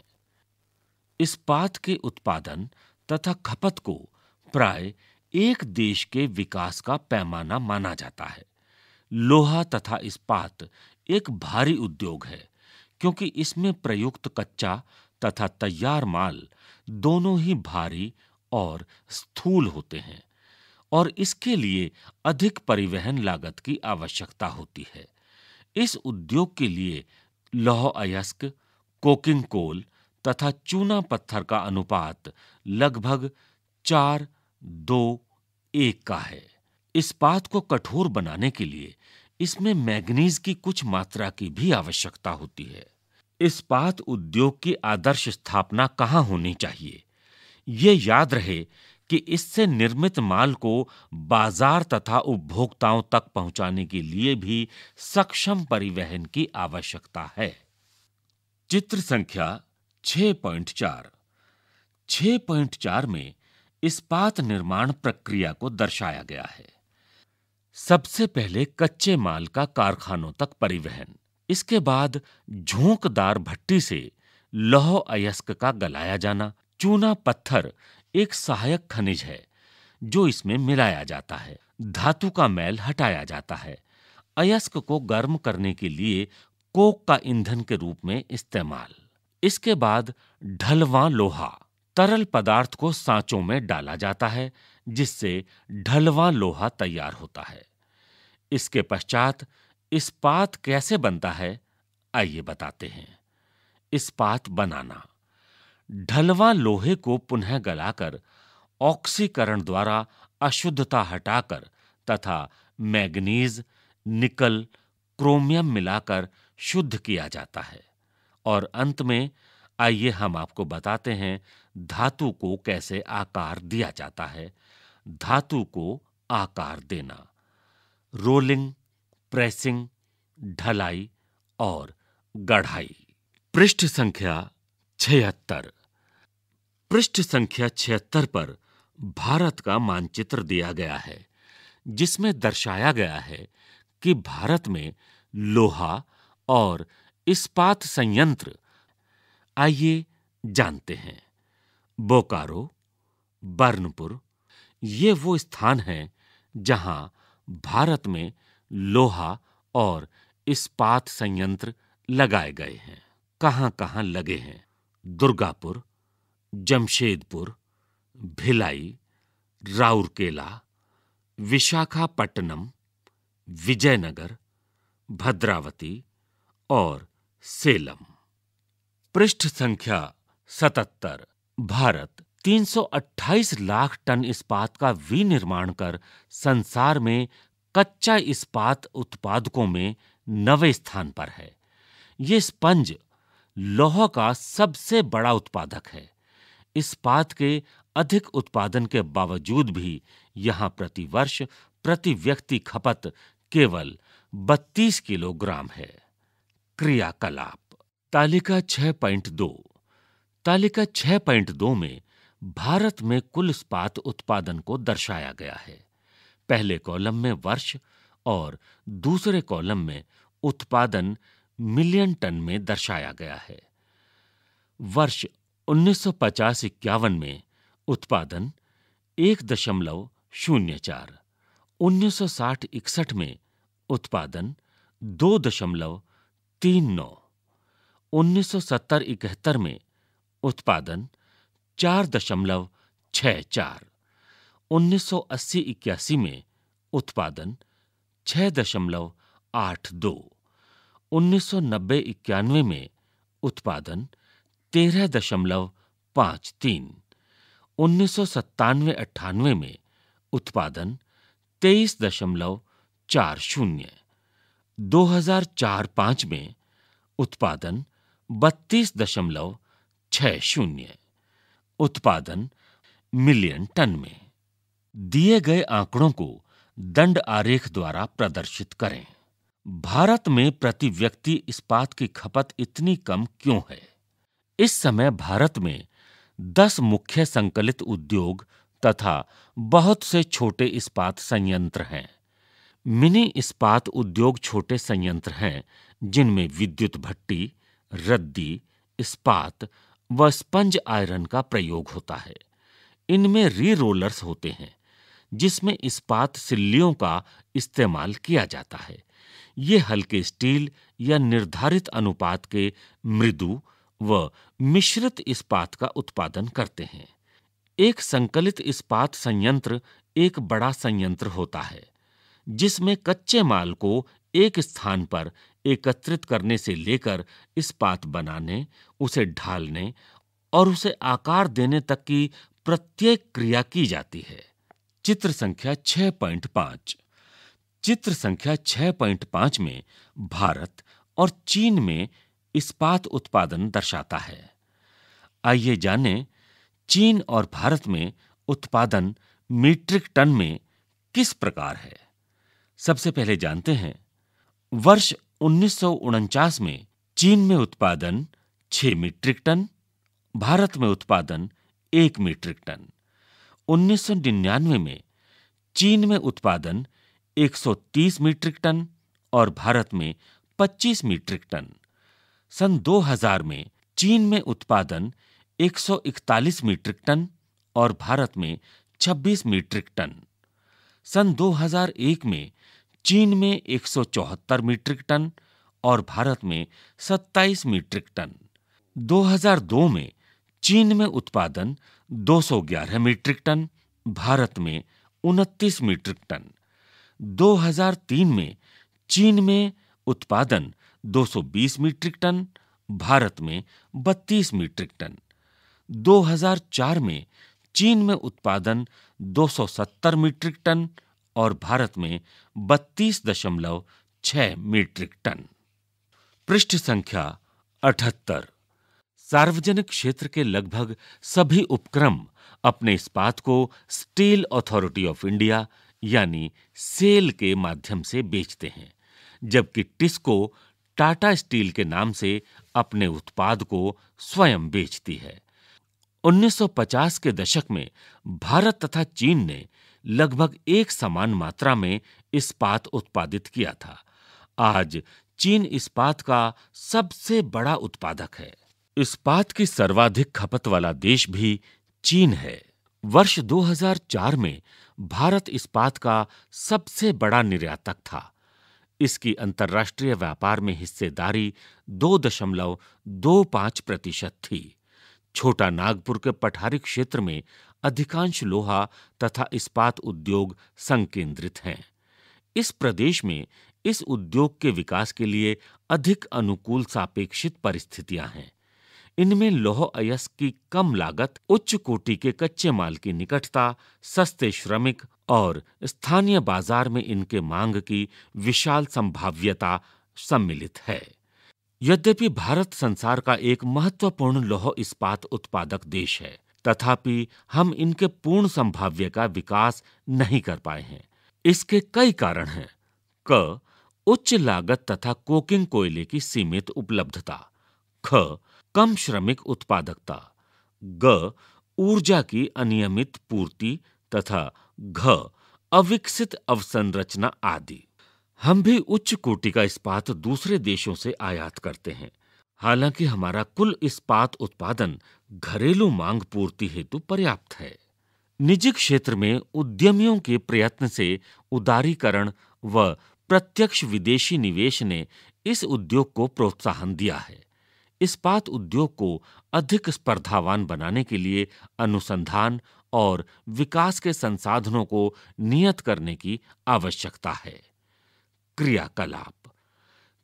[SPEAKER 1] इस्पात के उत्पादन तथा खपत को प्राय एक देश के विकास का पैमाना माना जाता है लोहा तथा इस्पात एक भारी उद्योग है क्योंकि इसमें प्रयुक्त कच्चा तथा तैयार माल दोनों ही भारी और स्थूल होते हैं और इसके लिए अधिक परिवहन लागत की आवश्यकता होती है इस उद्योग के लिए लौह अयस्क कोकिंग कोल तथा चूना पत्थर का अनुपात लगभग चार दो एक का है इस्पात को कठोर बनाने के लिए इसमें मैग्नीज की कुछ मात्रा की भी आवश्यकता होती है इस्पात उद्योग की आदर्श स्थापना कहाँ होनी चाहिए ये याद रहे कि इससे निर्मित माल को बाजार तथा उपभोक्ताओं तक पहुंचाने के लिए भी सक्षम परिवहन की आवश्यकता है चित्र संख्या 6.4 6.4 में इस्पात निर्माण प्रक्रिया को दर्शाया गया है सबसे पहले कच्चे माल का कारखानों तक परिवहन इसके बाद झोंकदार भट्टी से लौह अयस्क का गलाया जाना चूना पत्थर एक सहायक खनिज है जो इसमें मिलाया जाता है धातु का मैल हटाया जाता है अयस्क को गर्म करने के लिए कोक का ईंधन के रूप में इस्तेमाल इसके बाद ढलवा लोहा तरल पदार्थ को सांचों में डाला जाता है जिससे ढलवा लोहा तैयार होता है इसके पश्चात इस्पात कैसे बनता है आइए बताते हैं इस्पात बनाना ढलवा लोहे को पुनः गलाकर ऑक्सीकरण द्वारा अशुद्धता हटाकर तथा मैग्नीज निकल क्रोमियम मिलाकर शुद्ध किया जाता है और अंत में आइए हम आपको बताते हैं धातु को कैसे आकार दिया जाता है धातु को आकार देना रोलिंग प्रेसिंग ढलाई और गढ़ाई पृष्ठ संख्या छिहत्तर पृष्ठ संख्या छिहत्तर पर भारत का मानचित्र दिया गया है जिसमें दर्शाया गया है कि भारत में लोहा और इस्पात संयंत्र आइए जानते हैं बोकारो बर्नपुर ये वो स्थान हैं जहां भारत में लोहा और इस्पात संयंत्र लगाए गए हैं कहाँ कहाँ लगे हैं दुर्गापुर जमशेदपुर भिलाई राउरकेला विशाखापट्टनम विजयनगर भद्रावती और सेलम पृष्ठ संख्या सतहत्तर भारत 328 लाख टन इस्पात का विनिर्माण कर संसार में कच्चा इस्पात उत्पादकों में नवे स्थान पर है ये स्पंज लोह का सबसे बड़ा उत्पादक है इस्पात के अधिक उत्पादन के बावजूद भी यहाँ प्रतिवर्ष प्रति व्यक्ति खपत केवल 32 किलोग्राम है क्रियाकलाप तालिका 6.2 तालिका 6.2 में भारत में कुल इस्पात उत्पादन को दर्शाया गया है पहले कॉलम में वर्ष और दूसरे कॉलम में उत्पादन मिलियन टन में दर्शाया गया है वर्ष उन्नीस इक्यावन में उत्पादन एक दशमलव शून्य चार उन्नीस इकसठ में उत्पादन दो दशमलव तीन नौ उन्नीस सौ सत्तर इकहत्तर में उत्पादन चार दशमलव छ चार उन्नीस सौ अस्सी इक्यासी में उत्पादन छह दशमलव आठ दो उन्नीस सौ नब्बे इक्यानवे में उत्पादन तेरह दशमलव पाँच तीन उन्नीस सौ सत्तानवे अट्ठानवे में उत्पादन तेईस दशमलव चार शून्य दो हजार चार पाँच में उत्पादन बत्तीस दशमलव छः शून्य उत्पादन मिलियन टन में दिए गए आंकड़ों को दंड आरेख द्वारा प्रदर्शित करें भारत में प्रति व्यक्ति इस्पात की खपत इतनी कम क्यों है इस समय भारत में दस मुख्य संकलित उद्योग तथा बहुत से छोटे इस्पात संयंत्र हैं मिनी इस्पात उद्योग छोटे संयंत्र हैं जिनमें विद्युत भट्टी रद्दी इस्पात व स्पंज आयरन का प्रयोग होता है इनमें री रोलर्स होते हैं जिसमें इस्पात सिल्लियों का इस्तेमाल किया जाता है ये हल्के स्टील या निर्धारित अनुपात के मृदु व मिश्रित इस्पात का उत्पादन करते हैं एक संकलित इस्पात संयंत्र एक बड़ा संयंत्र होता है जिसमें कच्चे माल को एक स्थान पर एकत्रित करने से लेकर इस्पात बनाने उसे ढालने और उसे आकार देने तक की प्रत्येक क्रिया की जाती है चित्र संख्या 6.5 चित्र संख्या 6.5 में भारत और चीन में इस्पात उत्पादन दर्शाता है आइए जानें चीन और भारत में उत्पादन मीट्रिक टन में किस प्रकार है सबसे पहले जानते हैं वर्ष उन्नीस में चीन में उत्पादन 6 मीट्रिक टन भारत में उत्पादन 1 मीट्रिक टन 1999 में चीन में उत्पादन 130 मीट्रिक टन और भारत में 25 मीट्रिक टन सन 2000 में चीन में उत्पादन 141 मीट्रिक टन और भारत में 26 मीट्रिक टन सन 2001 में चीन में 174 मीट्रिक टन और भारत में 27 मीट्रिक टन 2002 में चीन में उत्पादन 211 मीट्रिक टन भारत में उनतीस मीट्रिक टन 2003 में चीन में उत्पादन 220 मीट्रिक टन भारत में 32 मीट्रिक टन 2004 में चीन में उत्पादन 270 मीट्रिक टन और भारत में बत्तीस दशमलव छह मीट्रिक टन पृष्ठ संख्या अठहत्तर सार्वजनिक क्षेत्र के लगभग सभी उपक्रम अपने इस्पात को स्टील अथॉरिटी ऑफ इंडिया यानी सेल के माध्यम से बेचते हैं जबकि टिस्को टाटा स्टील के नाम से अपने उत्पाद को स्वयं बेचती है 1950 के दशक में भारत तथा चीन ने लगभग एक समान मात्रा में इस्पात उत्पादित किया था आज चीन इस्पात का सबसे बड़ा उत्पादक है इस्पात की सर्वाधिक खपत वाला देश भी चीन है वर्ष 2004 में भारत इस्पात का सबसे बड़ा निर्यातक था इसकी अंतर्राष्ट्रीय व्यापार में हिस्सेदारी दो दशमलव दो पांच प्रतिशत थी छोटा नागपुर के पठारी क्षेत्र में अधिकांश लोहा तथा इस्पात उद्योग संकेंद्रित हैं इस प्रदेश में इस उद्योग के विकास के लिए अधिक अनुकूल सापेक्षित परिस्थितियां हैं इनमें लौह अयस्क की कम लागत उच्च कोटि के कच्चे माल की निकटता सस्ते श्रमिक और स्थानीय बाजार में इनके मांग की विशाल संभाव्यता सम्मिलित है यद्यपि भारत संसार का एक महत्वपूर्ण लौह इस्पात उत्पादक देश है तथापि हम इनके पूर्ण संभाव्य का विकास नहीं कर पाए हैं इसके कई कारण हैं क उच्च लागत तथा कोकिंग कोयले की सीमित उपलब्धता ख कम श्रमिक उत्पादकता ग ऊर्जा की अनियमित पूर्ति तथा घ अविकसित अवसंरचना आदि हम भी उच्च कोटि का इस्पात दूसरे देशों से आयात करते हैं हालांकि हमारा कुल इस्पात उत्पादन घरेलू मांग पूर्ति हेतु पर्याप्त है निजी क्षेत्र में उद्यमियों के प्रयत्न से उदारीकरण व प्रत्यक्ष विदेशी निवेश ने इस उद्योग को प्रोत्साहन दिया है इस्पात उद्योग को अधिक स्पर्धावान बनाने के लिए अनुसंधान और विकास के संसाधनों को नियत करने की आवश्यकता है क्रियाकलाप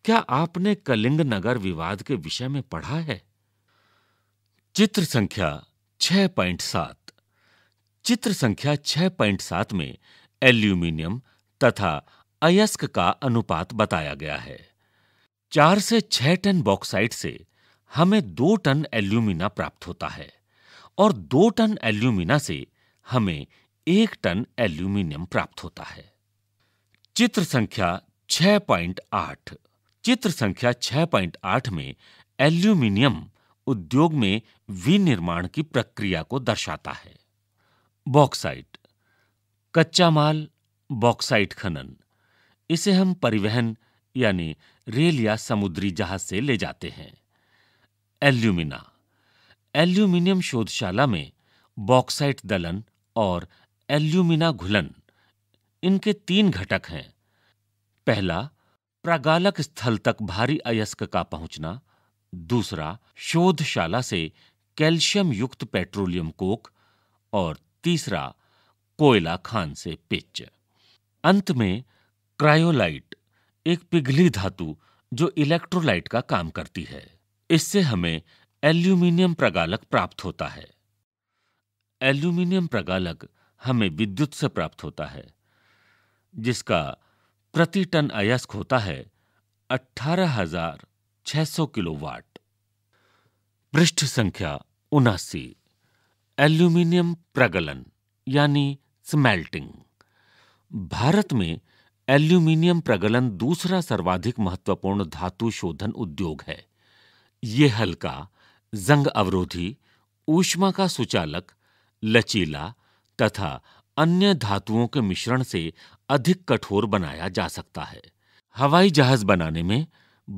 [SPEAKER 1] क्या आपने कलिंग नगर विवाद के विषय में पढ़ा है चित्र संख्या 6.7 चित्र संख्या 6.7 में एल्यूमिनियम तथा अयस्क का अनुपात बताया गया है चार से छह टन बॉक्साइट से हमें दो टन एल्यूमिना प्राप्त होता है और दो टन एल्यूमिना से हमें एक टन एल्यूमिनियम प्राप्त होता है चित्र संख्या 6.8 चित्र संख्या 6.8 में एल्यूमिनियम उद्योग में विनिर्माण की प्रक्रिया को दर्शाता है बॉक्साइट कच्चा माल बॉक्साइट खनन इसे हम परिवहन यानी रेल या समुद्री जहाज से ले जाते हैं एल्यूमिना एल्यूमिनियम शोधशाला में बॉक्साइट दलन और एल्यूमिना घुलन इनके तीन घटक हैं पहला प्रागालक स्थल तक भारी अयस्क का पहुंचना दूसरा शोधशाला से कैल्शियम युक्त पेट्रोलियम कोक और तीसरा कोयला खान से पिच अंत में क्रायोलाइट एक पिघली धातु जो इलेक्ट्रोलाइट का काम करती है इससे हमें एल्यूमिनियम प्रगालक प्राप्त होता है एल्यूमिनियम प्रगालक हमें विद्युत से प्राप्त होता है जिसका प्रति टन अयस्क होता है 18,600 किलोवाट पृष्ठ संख्या उनासी एल्यूमिनियम प्रगलन यानी स्मेल्टिंग भारत में एल्यूमिनियम प्रगलन दूसरा सर्वाधिक महत्वपूर्ण धातु शोधन उद्योग है ये हल्का जंग अवरोधी ऊष्मा का सुचालक लचीला तथा अन्य धातुओं के मिश्रण से अधिक कठोर बनाया जा सकता है हवाई जहाज बनाने में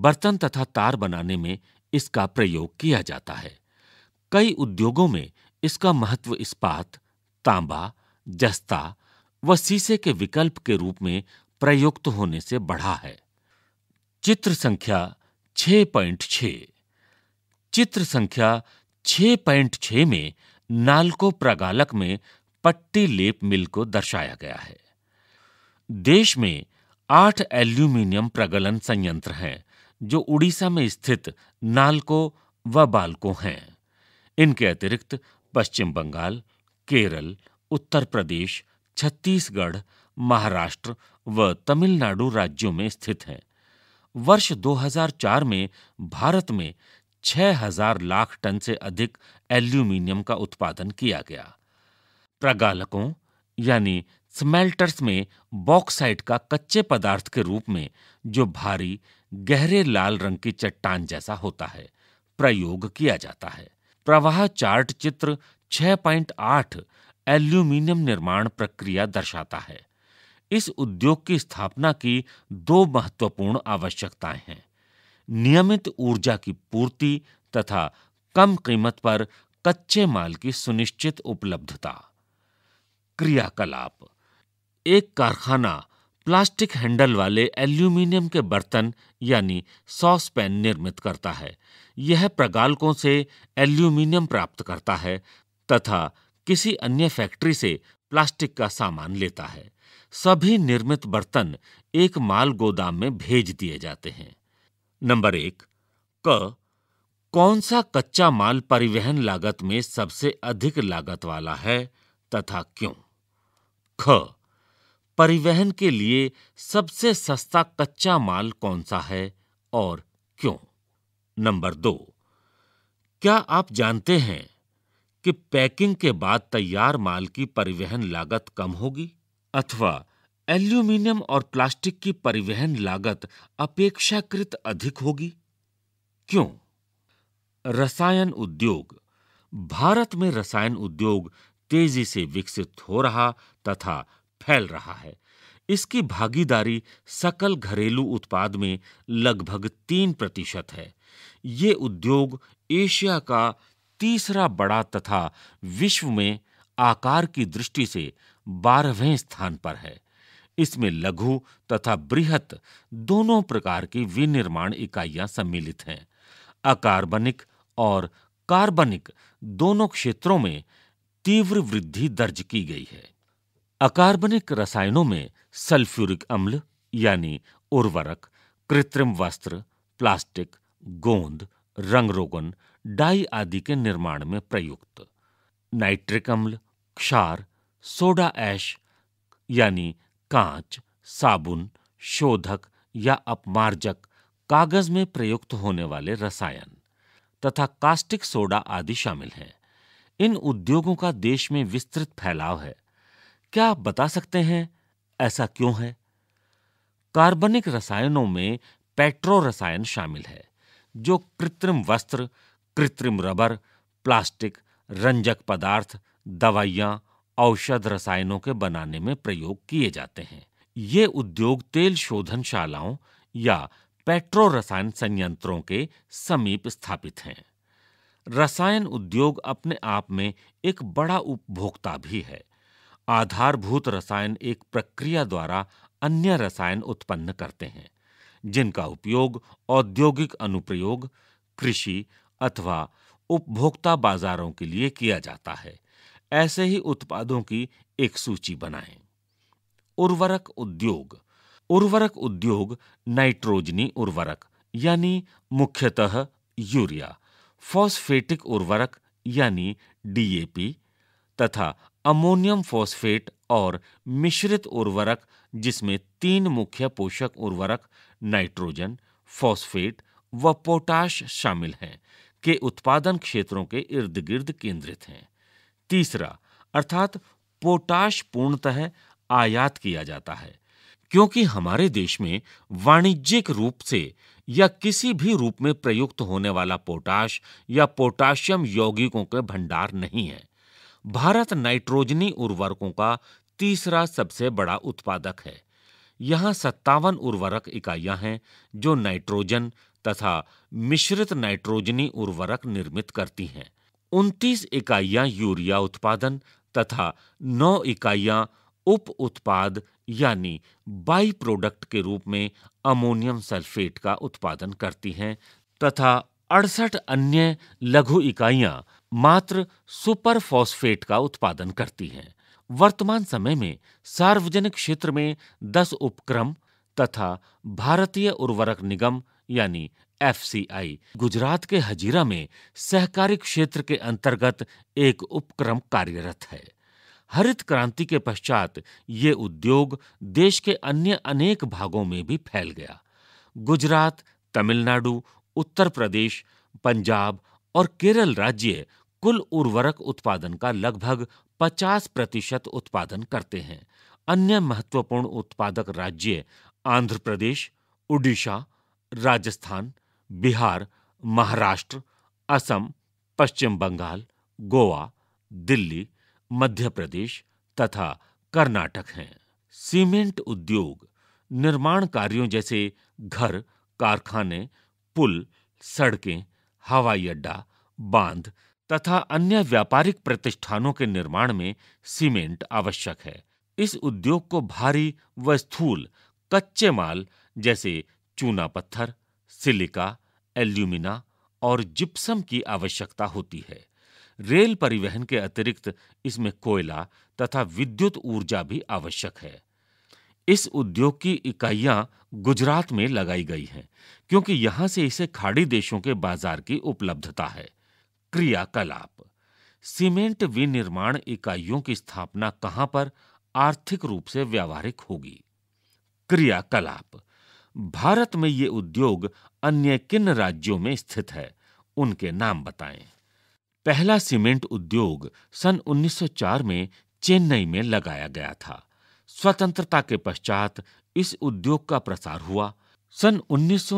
[SPEAKER 1] बर्तन तथा तार बनाने में इसका प्रयोग किया जाता है कई उद्योगों में इसका महत्व इस्पात तांबा जस्ता व सीसे के विकल्प के रूप में प्रयुक्त होने से बढ़ा है चित्र संख्या 6.6 चित्र संख्या 6.6 में नालको प्रगालक में पट्टी लेप मिल को दर्शाया गया है देश में आठ एल्यूमिनियम प्रगलन संयंत्र हैं जो उड़ीसा में स्थित नालको व बालको हैं इनके अतिरिक्त पश्चिम बंगाल केरल उत्तर प्रदेश छत्तीसगढ़ महाराष्ट्र व तमिलनाडु राज्यों में स्थित हैं वर्ष 2004 में भारत में 6000 लाख टन से अधिक एल्यूमिनियम का उत्पादन किया गया प्रगालकों यानी स्मेल्टर्स में बॉक्साइट का कच्चे पदार्थ के रूप में जो भारी गहरे लाल रंग की चट्टान जैसा होता है प्रयोग किया जाता है प्रवाह चार्ट चित्र 6.8 एल्यूमिनियम निर्माण प्रक्रिया दर्शाता है इस उद्योग की स्थापना की दो महत्वपूर्ण आवश्यकताएं हैं नियमित ऊर्जा की पूर्ति तथा कम कीमत पर कच्चे माल की सुनिश्चित उपलब्धता क्रियाकलाप एक कारखाना प्लास्टिक हैंडल वाले एल्यूमिनियम के बर्तन यानी सॉस पैन निर्मित करता है यह प्रगालकों से एल्यूमिनियम प्राप्त करता है तथा किसी अन्य फैक्ट्री से प्लास्टिक का सामान लेता है सभी निर्मित बर्तन एक माल गोदाम में भेज दिए जाते हैं नंबर एक क कौन सा कच्चा माल परिवहन लागत में सबसे अधिक लागत वाला है तथा क्यों ख परिवहन के लिए सबसे सस्ता कच्चा माल कौन सा है और क्यों नंबर दो क्या आप जानते हैं कि पैकिंग के बाद तैयार माल की परिवहन लागत कम होगी अथवा एल्यूमिनियम और प्लास्टिक की परिवहन लागत अपेक्षाकृत अधिक होगी क्यों रसायन उद्योग भारत में रसायन उद्योग तेजी से विकसित हो रहा तथा फैल रहा है इसकी भागीदारी सकल घरेलू उत्पाद में लगभग तीन प्रतिशत है ये उद्योग एशिया का तीसरा बड़ा तथा विश्व में आकार की दृष्टि से बारहवें स्थान पर है इसमें लघु तथा बृहत दोनों प्रकार की विनिर्माण इकाइयां सम्मिलित हैं अकार्बनिक और कार्बनिक दोनों क्षेत्रों में तीव्र वृद्धि दर्ज की गई है अकार्बनिक रसायनों में सल्फ्यूरिक अम्ल यानी उर्वरक कृत्रिम वस्त्र प्लास्टिक गोंद रंग रोगन डाई आदि के निर्माण में प्रयुक्त नाइट्रिक अम्ल क्षार सोडा ऐश यानी कांच साबुन शोधक या अपमार्जक कागज में प्रयुक्त होने वाले रसायन तथा कास्टिक सोडा आदि शामिल हैं इन उद्योगों का देश में विस्तृत फैलाव है क्या आप बता सकते हैं ऐसा क्यों है कार्बनिक रसायनों में पेट्रो रसायन शामिल है जो कृत्रिम वस्त्र कृत्रिम रबर प्लास्टिक रंजक पदार्थ दवाइयां औषध रसायनों के बनाने में प्रयोग किए जाते हैं ये उद्योग तेल शोधन शालाओं या पेट्रो रसायन संयंत्रों के समीप स्थापित हैं रसायन उद्योग अपने आप में एक बड़ा उपभोक्ता भी है आधारभूत रसायन एक प्रक्रिया द्वारा अन्य रसायन उत्पन्न करते हैं जिनका उपयोग औद्योगिक अनुप्रयोग कृषि अथवा उपभोक्ता बाजारों के लिए किया जाता है ऐसे ही उत्पादों की एक सूची बनाएं। उर्वरक उद्योग उर्वरक उद्योग नाइट्रोजनी उर्वरक यानी मुख्यतः यूरिया फॉस्फेटिक उर्वरक यानी डीएपी तथा अमोनियम फॉस्फेट और मिश्रित उर्वरक जिसमें तीन मुख्य पोषक उर्वरक नाइट्रोजन फॉस्फेट व पोटाश शामिल हैं के उत्पादन क्षेत्रों के इर्द गिर्द केंद्रित हैं तीसरा अर्थात पोटाश पूर्णतः आयात किया जाता है क्योंकि हमारे देश में वाणिज्यिक रूप से या किसी भी रूप में प्रयुक्त होने वाला पोटाश या पोटाशियम यौगिकों के भंडार नहीं है भारत नाइट्रोजनी उर्वरकों का तीसरा सबसे बड़ा उत्पादक है यहाँ सत्तावन उर्वरक इकाइयां हैं जो नाइट्रोजन तथा मिश्रित नाइट्रोजनी उर्वरक निर्मित करती हैं उनतीस इकाइयां यूरिया उत्पादन तथा नौ इकाइयां उप उत्पाद यानी बाई प्रोडक्ट के रूप में अमोनियम सल्फेट का उत्पादन करती हैं तथा अड़सठ अन्य लघु इकाइयां मात्र सुपर फॉस्फेट का उत्पादन करती हैं वर्तमान समय में सार्वजनिक क्षेत्र में दस उपक्रम तथा भारतीय उर्वरक निगम यानी एफसीआई गुजरात के हजीरा में सहकारी क्षेत्र के अंतर्गत एक उपक्रम कार्यरत है हरित क्रांति के पश्चात ये उद्योग देश के अन्य अनेक भागों में भी फैल गया गुजरात तमिलनाडु उत्तर प्रदेश पंजाब और केरल राज्य कुल उर्वरक उत्पादन का लगभग 50 प्रतिशत उत्पादन करते हैं अन्य महत्वपूर्ण उत्पादक राज्य आंध्र प्रदेश उड़ीसा राजस्थान बिहार महाराष्ट्र असम पश्चिम बंगाल गोवा दिल्ली मध्य प्रदेश तथा कर्नाटक हैं सीमेंट उद्योग निर्माण कार्यों जैसे घर कारखाने पुल सड़कें हवाई अड्डा बांध तथा अन्य व्यापारिक प्रतिष्ठानों के निर्माण में सीमेंट आवश्यक है इस उद्योग को भारी व स्थूल कच्चे माल जैसे चूना पत्थर सिलिका एल्यूमिना और जिप्सम की आवश्यकता होती है रेल परिवहन के अतिरिक्त इसमें कोयला तथा विद्युत ऊर्जा भी आवश्यक है इस उद्योग की इकाइयां गुजरात में लगाई गई हैं क्योंकि यहां से इसे खाड़ी देशों के बाजार की उपलब्धता है क्रियाकलाप सीमेंट विनिर्माण इकाइयों की स्थापना कहां पर आर्थिक रूप से व्यावहारिक होगी क्रियाकलाप भारत में ये उद्योग अन्य किन राज्यों में स्थित है उनके नाम बताएं पहला सीमेंट उद्योग सन 1904 में चेन्नई में लगाया गया था स्वतंत्रता के पश्चात इस उद्योग का प्रसार हुआ सन उन्नीस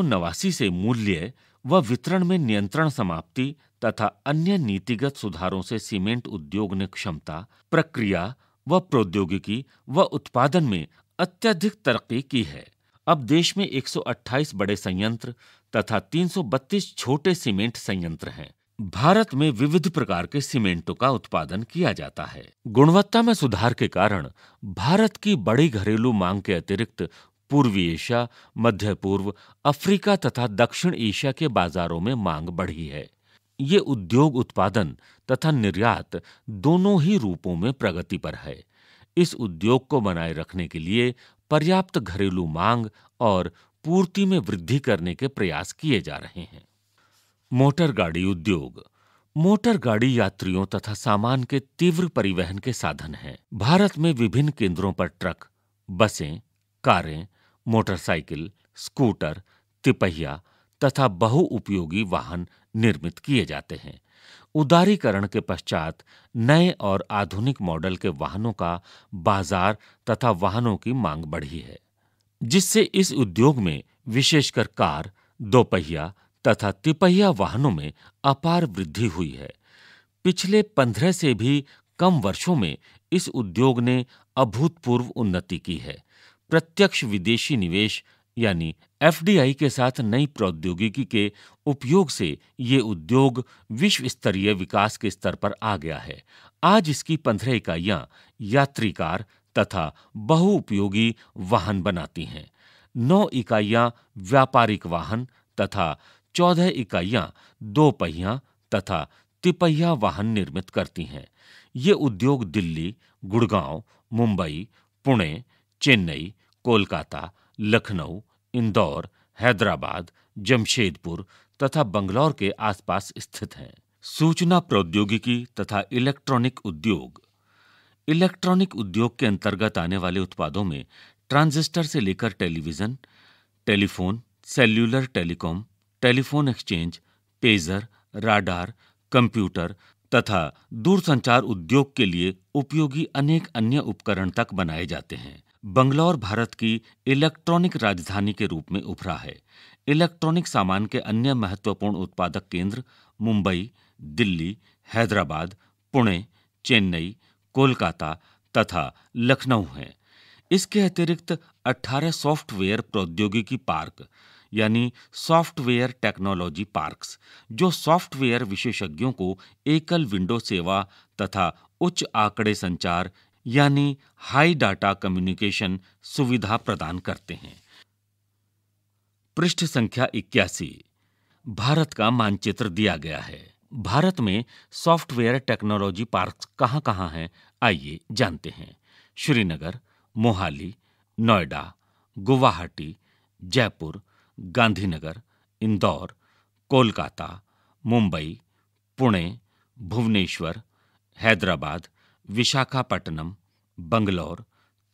[SPEAKER 1] से मूल्य व वितरण में नियंत्रण समाप्ति तथा अन्य नीतिगत सुधारों से सीमेंट उद्योग ने क्षमता प्रक्रिया व प्रौद्योगिकी व उत्पादन में अत्यधिक तरक्की की है अब देश में 128 बड़े संयंत्र तथा 332 छोटे सीमेंट संयंत्र हैं भारत में विविध प्रकार के सीमेंटों का उत्पादन किया जाता है गुणवत्ता में सुधार के कारण भारत की बड़ी घरेलू मांग के अतिरिक्त पूर्वी एशिया मध्य पूर्व अफ्रीका तथा दक्षिण एशिया के बाजारों में मांग बढ़ी है ये उद्योग उत्पादन तथा निर्यात दोनों ही रूपों में प्रगति पर है इस उद्योग को बनाए रखने के लिए पर्याप्त घरेलू मांग और पूर्ति में वृद्धि करने के प्रयास किए जा रहे हैं मोटर गाड़ी उद्योग मोटर गाड़ी यात्रियों तथा सामान के तीव्र परिवहन के साधन हैं भारत में विभिन्न केंद्रों पर ट्रक बसें कारें मोटरसाइकिल स्कूटर तिपहिया तथा बहुउपयोगी वाहन निर्मित किए जाते हैं उदारीकरण के पश्चात नए और आधुनिक मॉडल के वाहनों का बाजार तथा वाहनों की मांग बढ़ी है जिससे इस उद्योग में विशेषकर कार दोपहिया तथा तिपहिया वाहनों में अपार वृद्धि हुई है पिछले पंद्रह से भी कम वर्षों में इस उद्योग ने अभूतपूर्व उन्नति की है प्रत्यक्ष विदेशी निवेश यानी एफडीआई के साथ नई प्रौद्योगिकी के उपयोग से ये उद्योग विश्व स्तरीय विकास के स्तर पर आ गया है आज इसकी पंद्रह इकाइयां यात्री कार तथा बहु उपयोगी वाहन बनाती हैं नौ इकाइयां व्यापारिक वाहन तथा चौदह इकाइयां दो पहिया तथा तिपहिया वाहन निर्मित करती हैं ये उद्योग दिल्ली गुड़गांव मुंबई पुणे चेन्नई कोलकाता लखनऊ इंदौर हैदराबाद जमशेदपुर तथा बंगलौर के आसपास स्थित हैं सूचना प्रौद्योगिकी तथा इलेक्ट्रॉनिक उद्योग इलेक्ट्रॉनिक उद्योग के अंतर्गत आने वाले उत्पादों में ट्रांजिस्टर से लेकर television telephone cellular telecom telephone exchange pager radar computer तथा दूरसंचार उद्योग के लिए उपयोगी अनेक अन्य उपकरण तक बनाए जाते हैं बंगलौर भारत की इलेक्ट्रॉनिक राजधानी के रूप में उभरा है इलेक्ट्रॉनिक सामान के अन्य महत्वपूर्ण उत्पादक केंद्र मुंबई दिल्ली हैदराबाद पुणे चेन्नई कोलकाता तथा लखनऊ हैं इसके अतिरिक्त 18 सॉफ्टवेयर प्रौद्योगिकी पार्क यानी सॉफ्टवेयर टेक्नोलॉजी पार्क्स जो सॉफ्टवेयर विशेषज्ञों को एकल विंडो सेवा तथा उच्च आंकड़े संचार यानी हाई डाटा कम्युनिकेशन सुविधा प्रदान करते हैं पृष्ठ संख्या इक्यासी भारत का मानचित्र दिया गया है भारत में सॉफ्टवेयर टेक्नोलॉजी पार्क्स कहाँ कहाँ हैं आइए जानते हैं श्रीनगर मोहाली नोएडा गुवाहाटी जयपुर गांधीनगर इंदौर कोलकाता मुंबई पुणे भुवनेश्वर हैदराबाद विशाखापट्टनम बंगलौर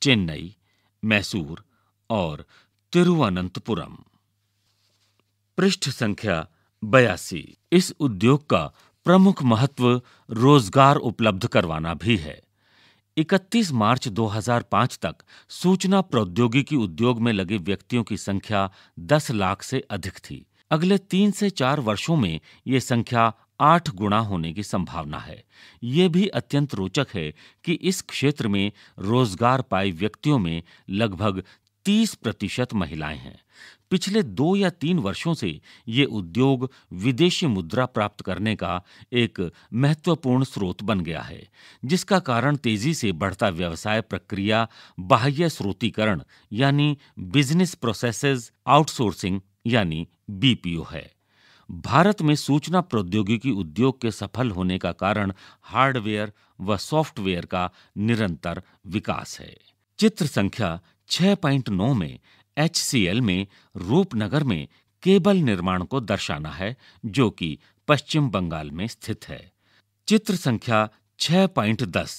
[SPEAKER 1] चेन्नई मैसूर और तिरुवनंतपुरम पृष्ठ संख्या बयासी इस उद्योग का प्रमुख महत्व रोजगार उपलब्ध करवाना भी है 31 मार्च 2005 तक सूचना प्रौद्योगिकी उद्योग में लगे व्यक्तियों की संख्या 10 लाख से अधिक थी अगले तीन से चार वर्षों में ये संख्या आठ गुणा होने की संभावना है ये भी अत्यंत रोचक है कि इस क्षेत्र में रोजगार पाए व्यक्तियों में लगभग 30 प्रतिशत महिलाएं हैं पिछले दो या तीन वर्षों से ये उद्योग विदेशी मुद्रा प्राप्त करने का एक महत्वपूर्ण स्रोत बन गया है जिसका कारण तेजी से बढ़ता व्यवसाय प्रक्रिया बाह्य स्रोतीकरण यानी बिजनेस प्रोसेसेस आउटसोर्सिंग यानी बीपीओ है भारत में सूचना प्रौद्योगिकी उद्योग के सफल होने का कारण हार्डवेयर व सॉफ्टवेयर का निरंतर विकास है चित्र संख्या 6.9 में एच में रूपनगर में केबल निर्माण को दर्शाना है जो कि पश्चिम बंगाल में स्थित है चित्र संख्या 6.10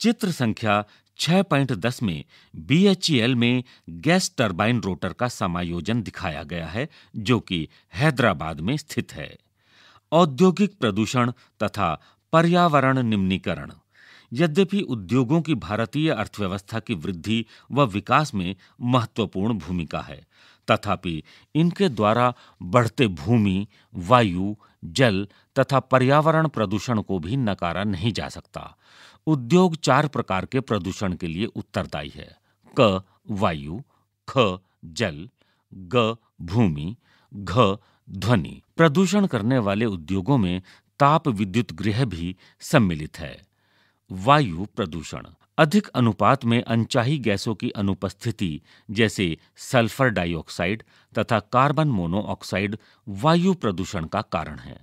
[SPEAKER 1] चित्र संख्या 6.10 में बीएचईएल में गैस टरबाइन रोटर का समायोजन दिखाया गया है जो कि हैदराबाद में स्थित है औद्योगिक प्रदूषण तथा पर्यावरण निम्नीकरण यद्यपि उद्योगों की भारतीय अर्थव्यवस्था की वृद्धि व विकास में महत्वपूर्ण भूमिका है तथापि इनके द्वारा बढ़ते भूमि वायु जल तथा पर्यावरण प्रदूषण को भी नकारा नहीं जा सकता उद्योग चार प्रकार के प्रदूषण के लिए उत्तरदायी है क वायु ख जल ग भूमि घ ध्वनि प्रदूषण करने वाले उद्योगों में ताप विद्युत गृह भी सम्मिलित है वायु प्रदूषण अधिक अनुपात में अनचाही गैसों की अनुपस्थिति जैसे सल्फर डाइऑक्साइड तथा कार्बन मोनोऑक्साइड वायु प्रदूषण का कारण है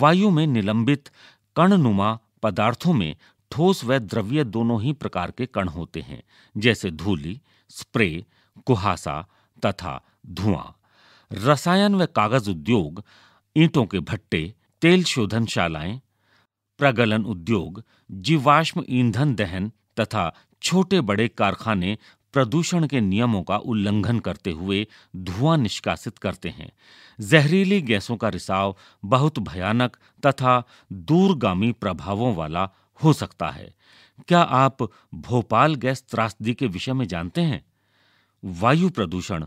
[SPEAKER 1] वायु में निलंबित कणनुमा पदार्थों में ठोस व द्रव्य दोनों ही प्रकार के कण होते हैं जैसे धूली स्प्रे कुहासा तथा धुआं रसायन व कागज उद्योग ईंटों के भट्टे तेल शोधन शालाएं प्रगलन उद्योग जीवाश्म ईंधन दहन तथा छोटे बड़े कारखाने प्रदूषण के नियमों का उल्लंघन करते हुए धुआं निष्कासित करते हैं जहरीली गैसों का रिसाव बहुत भयानक तथा दूरगामी प्रभावों वाला हो सकता है क्या आप भोपाल गैस त्रासदी के विषय में जानते हैं वायु प्रदूषण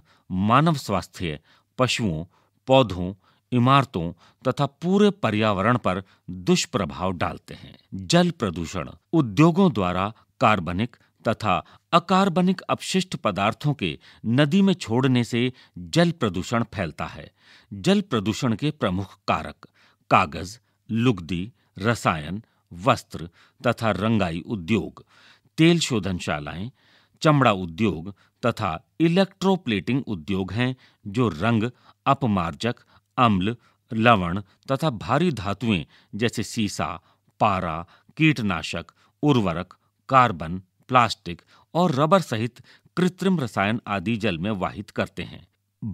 [SPEAKER 1] मानव स्वास्थ्य पशुओं पौधों इमारतों तथा पूरे पर्यावरण पर दुष्प्रभाव डालते हैं जल प्रदूषण उद्योगों द्वारा कार्बनिक तथा अकार्बनिक अपशिष्ट पदार्थों के नदी में छोड़ने से जल प्रदूषण फैलता है जल प्रदूषण के प्रमुख कारक कागज लुगदी रसायन वस्त्र तथा रंगाई उद्योग तेल शोधनशालाएं चमड़ा उद्योग तथा इलेक्ट्रोप्लेटिंग उद्योग हैं जो रंग अपमार्जक अम्ल लवण तथा भारी धातुएं जैसे सीसा पारा कीटनाशक उर्वरक कार्बन प्लास्टिक और रबर सहित कृत्रिम रसायन आदि जल में वाहित करते हैं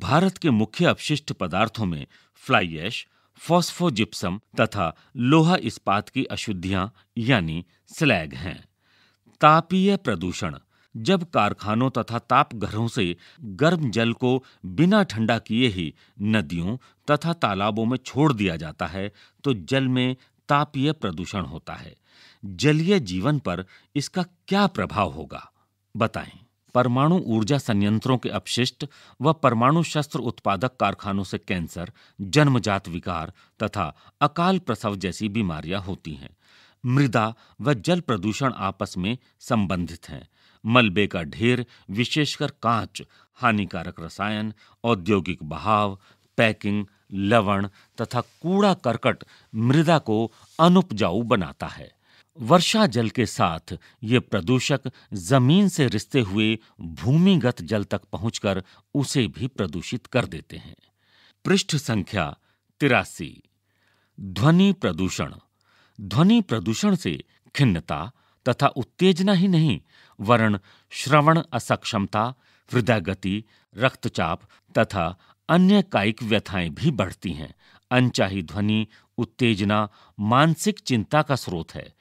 [SPEAKER 1] भारत के मुख्य अपशिष्ट पदार्थों में फ्लाइश फॉस्फोजिप्सम तथा लोहा इस्पात की अशुद्धियां यानी स्लैग हैं तापीय प्रदूषण जब कारखानों तथा ताप घरों से गर्म जल को बिना ठंडा किए ही नदियों तथा तालाबों में छोड़ दिया जाता है तो जल में तापीय प्रदूषण होता है जलीय जीवन पर इसका क्या प्रभाव होगा बताएं परमाणु ऊर्जा संयंत्रों के अपशिष्ट व परमाणु शस्त्र उत्पादक कारखानों से कैंसर जन्मजात विकार तथा अकाल प्रसव जैसी बीमारियां होती हैं मृदा व जल प्रदूषण आपस में संबंधित हैं मलबे का ढेर विशेषकर कांच हानिकारक रसायन औद्योगिक बहाव पैकिंग लवण तथा कूड़ा करकट मृदा को अनुपजाऊ बनाता है वर्षा जल के साथ ये प्रदूषक जमीन से रिश्ते हुए भूमिगत जल तक पहुंचकर उसे भी प्रदूषित कर देते हैं पृष्ठ संख्या तिरासी ध्वनि प्रदूषण ध्वनि प्रदूषण से खिन्नता तथा उत्तेजना ही नहीं वर्ण श्रवण असक्षमता हृदय गति रक्तचाप तथा अन्य कायिक व्यथाएं भी बढ़ती हैं अनचाही ध्वनि उत्तेजना मानसिक चिंता का स्रोत है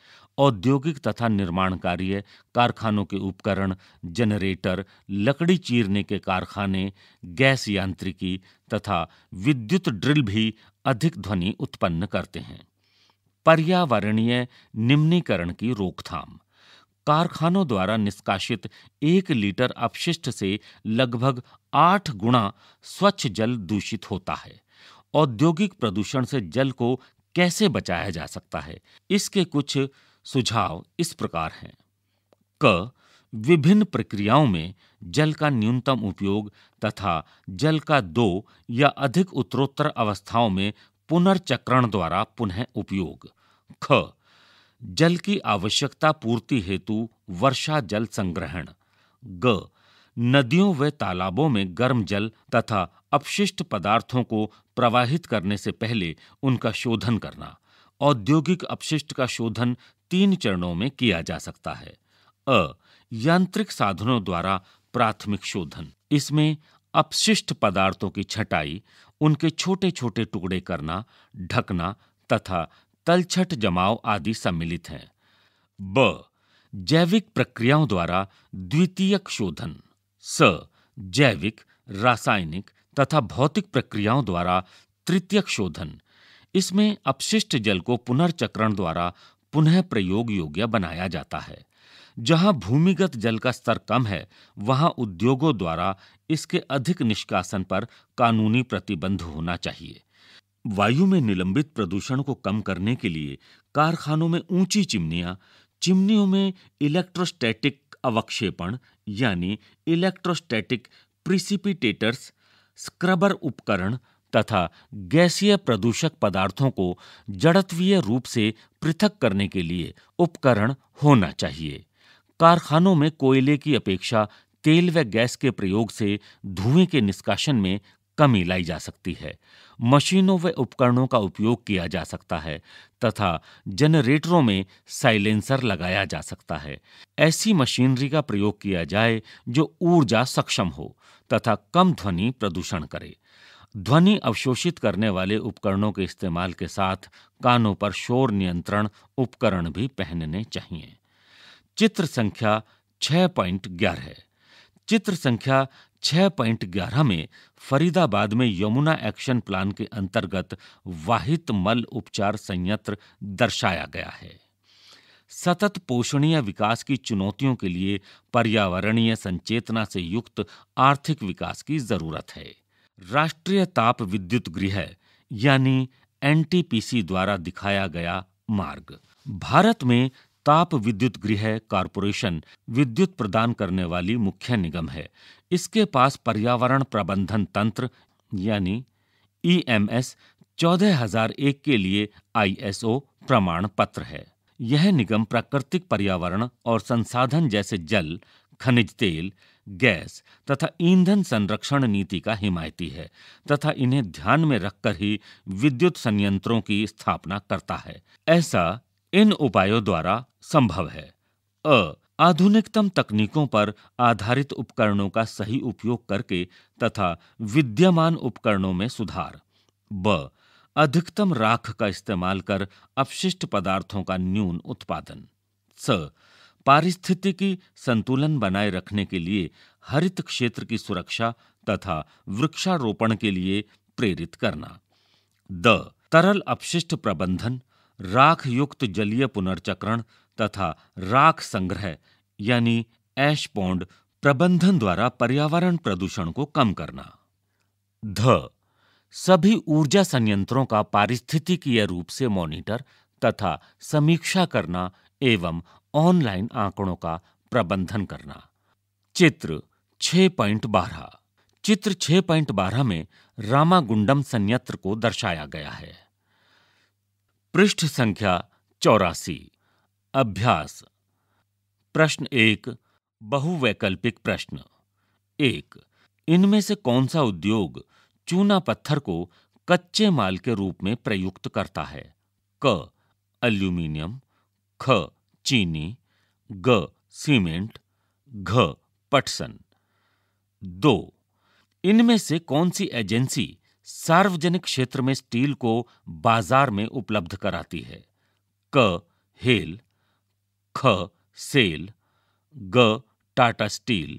[SPEAKER 1] औद्योगिक तथा निर्माण कार्य कारखानों के उपकरण जनरेटर लकड़ी चीरने के कारखाने गैस यांत्रिकी तथा विद्युत ड्रिल भी अधिक ध्वनि उत्पन्न करते हैं पर्यावरणीय निम्नीकरण की रोकथाम कारखानों द्वारा निष्कासित एक लीटर अपशिष्ट से लगभग आठ गुणा स्वच्छ जल दूषित होता है औद्योगिक प्रदूषण से जल को कैसे बचाया जा सकता है इसके कुछ सुझाव इस प्रकार हैं क विभिन्न प्रक्रियाओं में जल का न्यूनतम उपयोग तथा जल का दो या अधिक उत्तरोत्तर अवस्थाओं में पुनर्चक्रण द्वारा पुनः उपयोग ख जल की आवश्यकता पूर्ति हेतु वर्षा जल संग्रहण ग नदियों व तालाबों में गर्म जल तथा अपशिष्ट पदार्थों को प्रवाहित करने से पहले उनका शोधन करना औद्योगिक अपशिष्ट का शोधन तीन चरणों में किया जा सकता है अ यांत्रिक साधनों द्वारा प्राथमिक शोधन इसमें अपशिष्ट पदार्थों की छटाई उनके छोटे छोटे टुकड़े करना ढकना तथा तलछट जमाव आदि सम्मिलित हैं ब जैविक प्रक्रियाओं द्वारा द्वितीयक शोधन स जैविक रासायनिक तथा भौतिक प्रक्रियाओं द्वारा तृतीयक शोधन इसमें अपशिष्ट जल को पुनर्चक्रण द्वारा पुनः प्रयोग योग्य बनाया जाता है जहां भूमिगत जल का स्तर कम है वहां उद्योगों द्वारा इसके अधिक निष्कासन पर कानूनी प्रतिबंध होना चाहिए वायु में निलंबित प्रदूषण को कम करने के लिए कारखानों में ऊंची चिमनियां चिमनियों में इलेक्ट्रोस्टैटिक अवक्षेपण यानी इलेक्ट्रोस्टैटिक प्रिसिपिटेटर्स स्क्रबर उपकरण तथा गैसीय प्रदूषक पदार्थों को जड़त्वीय रूप से पृथक करने के लिए उपकरण होना चाहिए कारखानों में कोयले की अपेक्षा तेल व गैस के प्रयोग से धुएं के निष्कासन में कमी लाई जा सकती है मशीनों व उपकरणों का उपयोग किया जा सकता है तथा जनरेटरों में साइलेंसर लगाया जा सकता है ऐसी मशीनरी का प्रयोग किया जाए जो ऊर्जा सक्षम हो तथा कम ध्वनि प्रदूषण करे ध्वनि अवशोषित करने वाले उपकरणों के इस्तेमाल के साथ कानों पर शोर नियंत्रण उपकरण भी पहनने चाहिए चित्र संख्या छह पॉइंट ग्यारह चित्र संख्या छह पॉइंट ग्यारह में फरीदाबाद में यमुना एक्शन प्लान के अंतर्गत वाहित मल उपचार संयंत्र दर्शाया गया है सतत पोषणीय विकास की चुनौतियों के लिए पर्यावरणीय संचेतना से युक्त आर्थिक विकास की जरूरत है राष्ट्रीय ताप विद्युत गृह यानी एनटीपीसी द्वारा दिखाया गया मार्ग भारत में ताप विद्युत गृह कारपोरेशन विद्युत प्रदान करने वाली मुख्य निगम है इसके पास पर्यावरण प्रबंधन तंत्र यानी ईएमएस e 14001 के लिए आईएसओ प्रमाण पत्र है यह निगम प्राकृतिक पर्यावरण और संसाधन जैसे जल खनिज तेल गैस तथा ईंधन संरक्षण नीति का हिमायती है तथा इन्हें ध्यान में रखकर ही विद्युत संयंत्रों की स्थापना करता है ऐसा इन उपायों द्वारा संभव है अ आधुनिकतम तकनीकों पर आधारित उपकरणों का सही उपयोग करके तथा विद्यमान उपकरणों में सुधार ब अधिकतम राख का इस्तेमाल कर अपशिष्ट पदार्थों का न्यून उत्पादन स पारिस्थितिकी संतुलन बनाए रखने के लिए हरित क्षेत्र की सुरक्षा तथा वृक्षारोपण के लिए प्रेरित करना द तरल अपशिष्ट प्रबंधन राख युक्त जलीय पुनर्चक्रण तथा राख संग्रह यानी ऐश पौंड प्रबंधन द्वारा पर्यावरण प्रदूषण को कम करना ध सभी ऊर्जा संयंत्रों का पारिस्थितिकीय रूप से मॉनिटर तथा समीक्षा करना एवं ऑनलाइन आंकड़ों का प्रबंधन करना चित्र 6.12 चित्र 6.12 में रामागुंडम संयंत्र को दर्शाया गया है पृष्ठ संख्या चौरासी अभ्यास प्रश्न एक बहुवैकल्पिक प्रश्न एक इनमें से कौन सा उद्योग चूना पत्थर को कच्चे माल के रूप में प्रयुक्त करता है क अल्यूमिनियम ख चीनी ग सीमेंट घ पटसन दो इनमें से कौन सी एजेंसी सार्वजनिक क्षेत्र में स्टील को बाजार में उपलब्ध कराती है क हेल ख सेल ग टाटा स्टील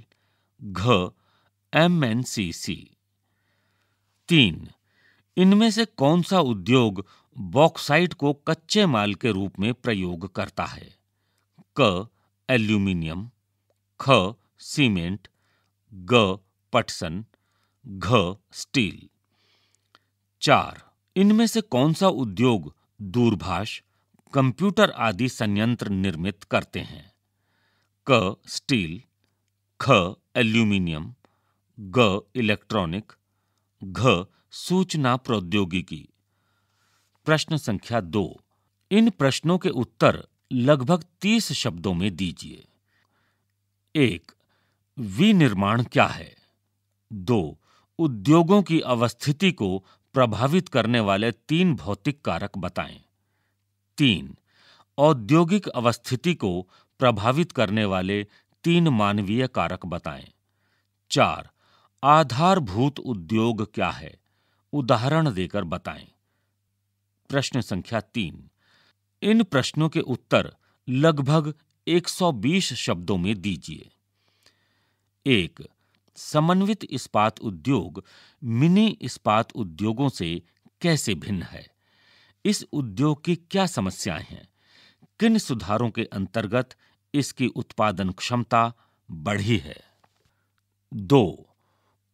[SPEAKER 1] घ एम एन सी सी तीन इनमें से कौन सा उद्योग बॉक्साइट को कच्चे माल के रूप में प्रयोग करता है क एल्यूमिनियम ख सीमेंट ग पटसन घ स्टील चार इनमें से कौन सा उद्योग दूरभाष कंप्यूटर आदि संयंत्र निर्मित करते हैं क स्टील ख एल्यूमिनियम ग इलेक्ट्रॉनिक घ सूचना प्रौद्योगिकी प्रश्न संख्या दो इन प्रश्नों के उत्तर लगभग तीस शब्दों में दीजिए एक विनिर्माण क्या है दो उद्योगों की अवस्थिति को प्रभावित करने वाले तीन भौतिक कारक बताएं तीन औद्योगिक अवस्थिति को प्रभावित करने वाले तीन मानवीय कारक बताएं। चार आधारभूत उद्योग क्या है उदाहरण देकर बताएं। प्रश्न संख्या तीन इन प्रश्नों के उत्तर लगभग 120 शब्दों में दीजिए एक समन्वित इस्पात उद्योग मिनी इस्पात उद्योगों से कैसे भिन्न है इस उद्योग की क्या समस्याएं हैं किन सुधारों के अंतर्गत इसकी उत्पादन क्षमता बढ़ी है दो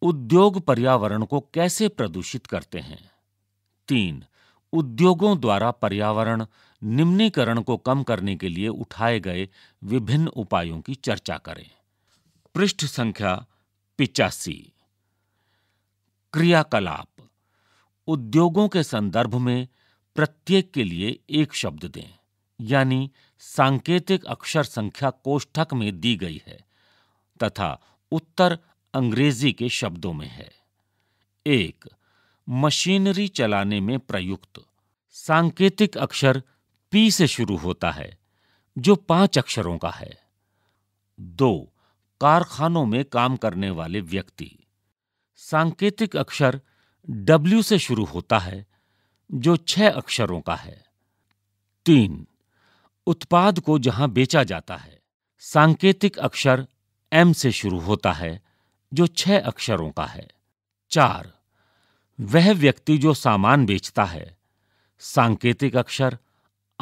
[SPEAKER 1] उद्योग पर्यावरण को कैसे प्रदूषित करते हैं तीन उद्योगों द्वारा पर्यावरण निम्नीकरण को कम करने के लिए उठाए गए विभिन्न उपायों की चर्चा करें पृष्ठ संख्या पिचासी क्रियाकलाप उद्योगों के संदर्भ में प्रत्येक के लिए एक शब्द दें यानी सांकेतिक अक्षर संख्या कोष्ठक में दी गई है तथा उत्तर अंग्रेजी के शब्दों में है एक मशीनरी चलाने में प्रयुक्त सांकेतिक अक्षर पी से शुरू होता है जो पांच अक्षरों का है दो कारखानों में काम करने वाले व्यक्ति सांकेतिक अक्षर डब्ल्यू से शुरू होता है जो छह अक्षरों का है तीन उत्पाद को जहां बेचा जाता है सांकेतिक अक्षर एम से शुरू होता है जो छह अक्षरों का है चार वह व्यक्ति जो सामान बेचता है सांकेतिक अक्षर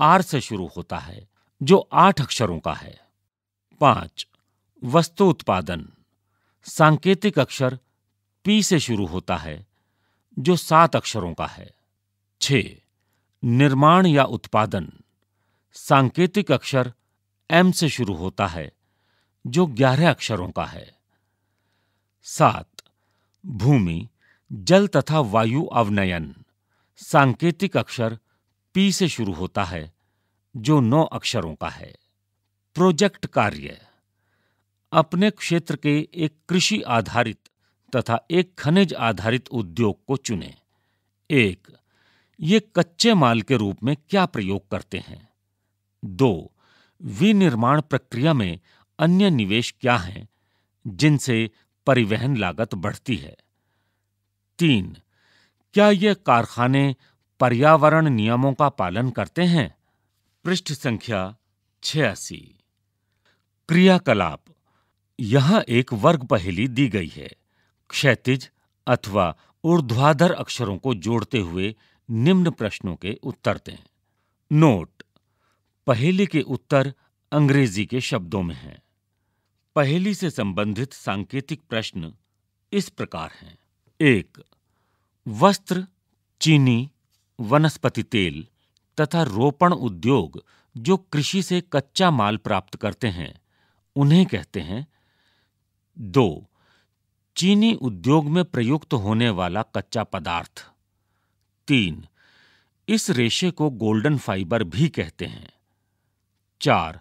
[SPEAKER 1] आर से शुरू होता है जो आठ अक्षरों का है पांच वस्तु उत्पादन सांकेतिक अक्षर पी से शुरू होता है जो सात अक्षरों का है छ निर्माण या उत्पादन सांकेतिक अक्षर एम से शुरू होता है जो ग्यारह अक्षरों का है सात भूमि जल तथा वायु अवनयन सांकेतिक अक्षर पी से शुरू होता है जो नौ अक्षरों का है प्रोजेक्ट कार्य अपने क्षेत्र के एक कृषि आधारित तथा एक खनिज आधारित उद्योग को चुनें एक ये कच्चे माल के रूप में क्या प्रयोग करते हैं दो विनिर्माण प्रक्रिया में अन्य निवेश क्या हैं जिनसे परिवहन लागत बढ़ती है तीन क्या ये कारखाने पर्यावरण नियमों का पालन करते हैं पृष्ठ संख्या छियासी क्रियाकलाप यहाँ एक वर्ग पहेली दी गई है क्षैतिज अथवा ऊर्ध्वाधर अक्षरों को जोड़ते हुए निम्न प्रश्नों के उत्तर दें नोट पहेली के उत्तर अंग्रेजी के शब्दों में हैं पहेली से संबंधित सांकेतिक प्रश्न इस प्रकार हैं एक वस्त्र चीनी वनस्पति तेल तथा रोपण उद्योग जो कृषि से कच्चा माल प्राप्त करते हैं उन्हें कहते हैं दो चीनी उद्योग में प्रयुक्त होने वाला कच्चा पदार्थ तीन इस रेशे को गोल्डन फाइबर भी कहते हैं चार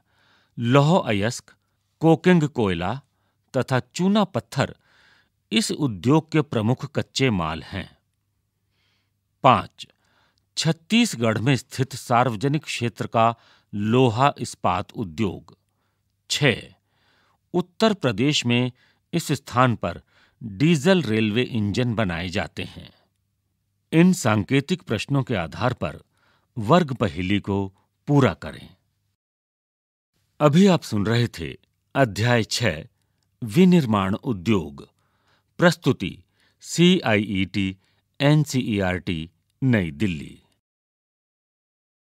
[SPEAKER 1] लौह अयस्क कोकिंग कोयला तथा चूना पत्थर इस उद्योग के प्रमुख कच्चे माल हैं पांच छत्तीसगढ़ में स्थित सार्वजनिक क्षेत्र का लोहा इस्पात उद्योग छ उत्तर प्रदेश में इस स्थान पर डीजल रेलवे इंजन बनाए जाते हैं इन सांकेतिक प्रश्नों के आधार पर वर्ग पहेली को पूरा करें अभी आप सुन रहे थे अध्याय छ विनिर्माण उद्योग प्रस्तुति सीआईईटी एनसीईआरटी e e नई दिल्ली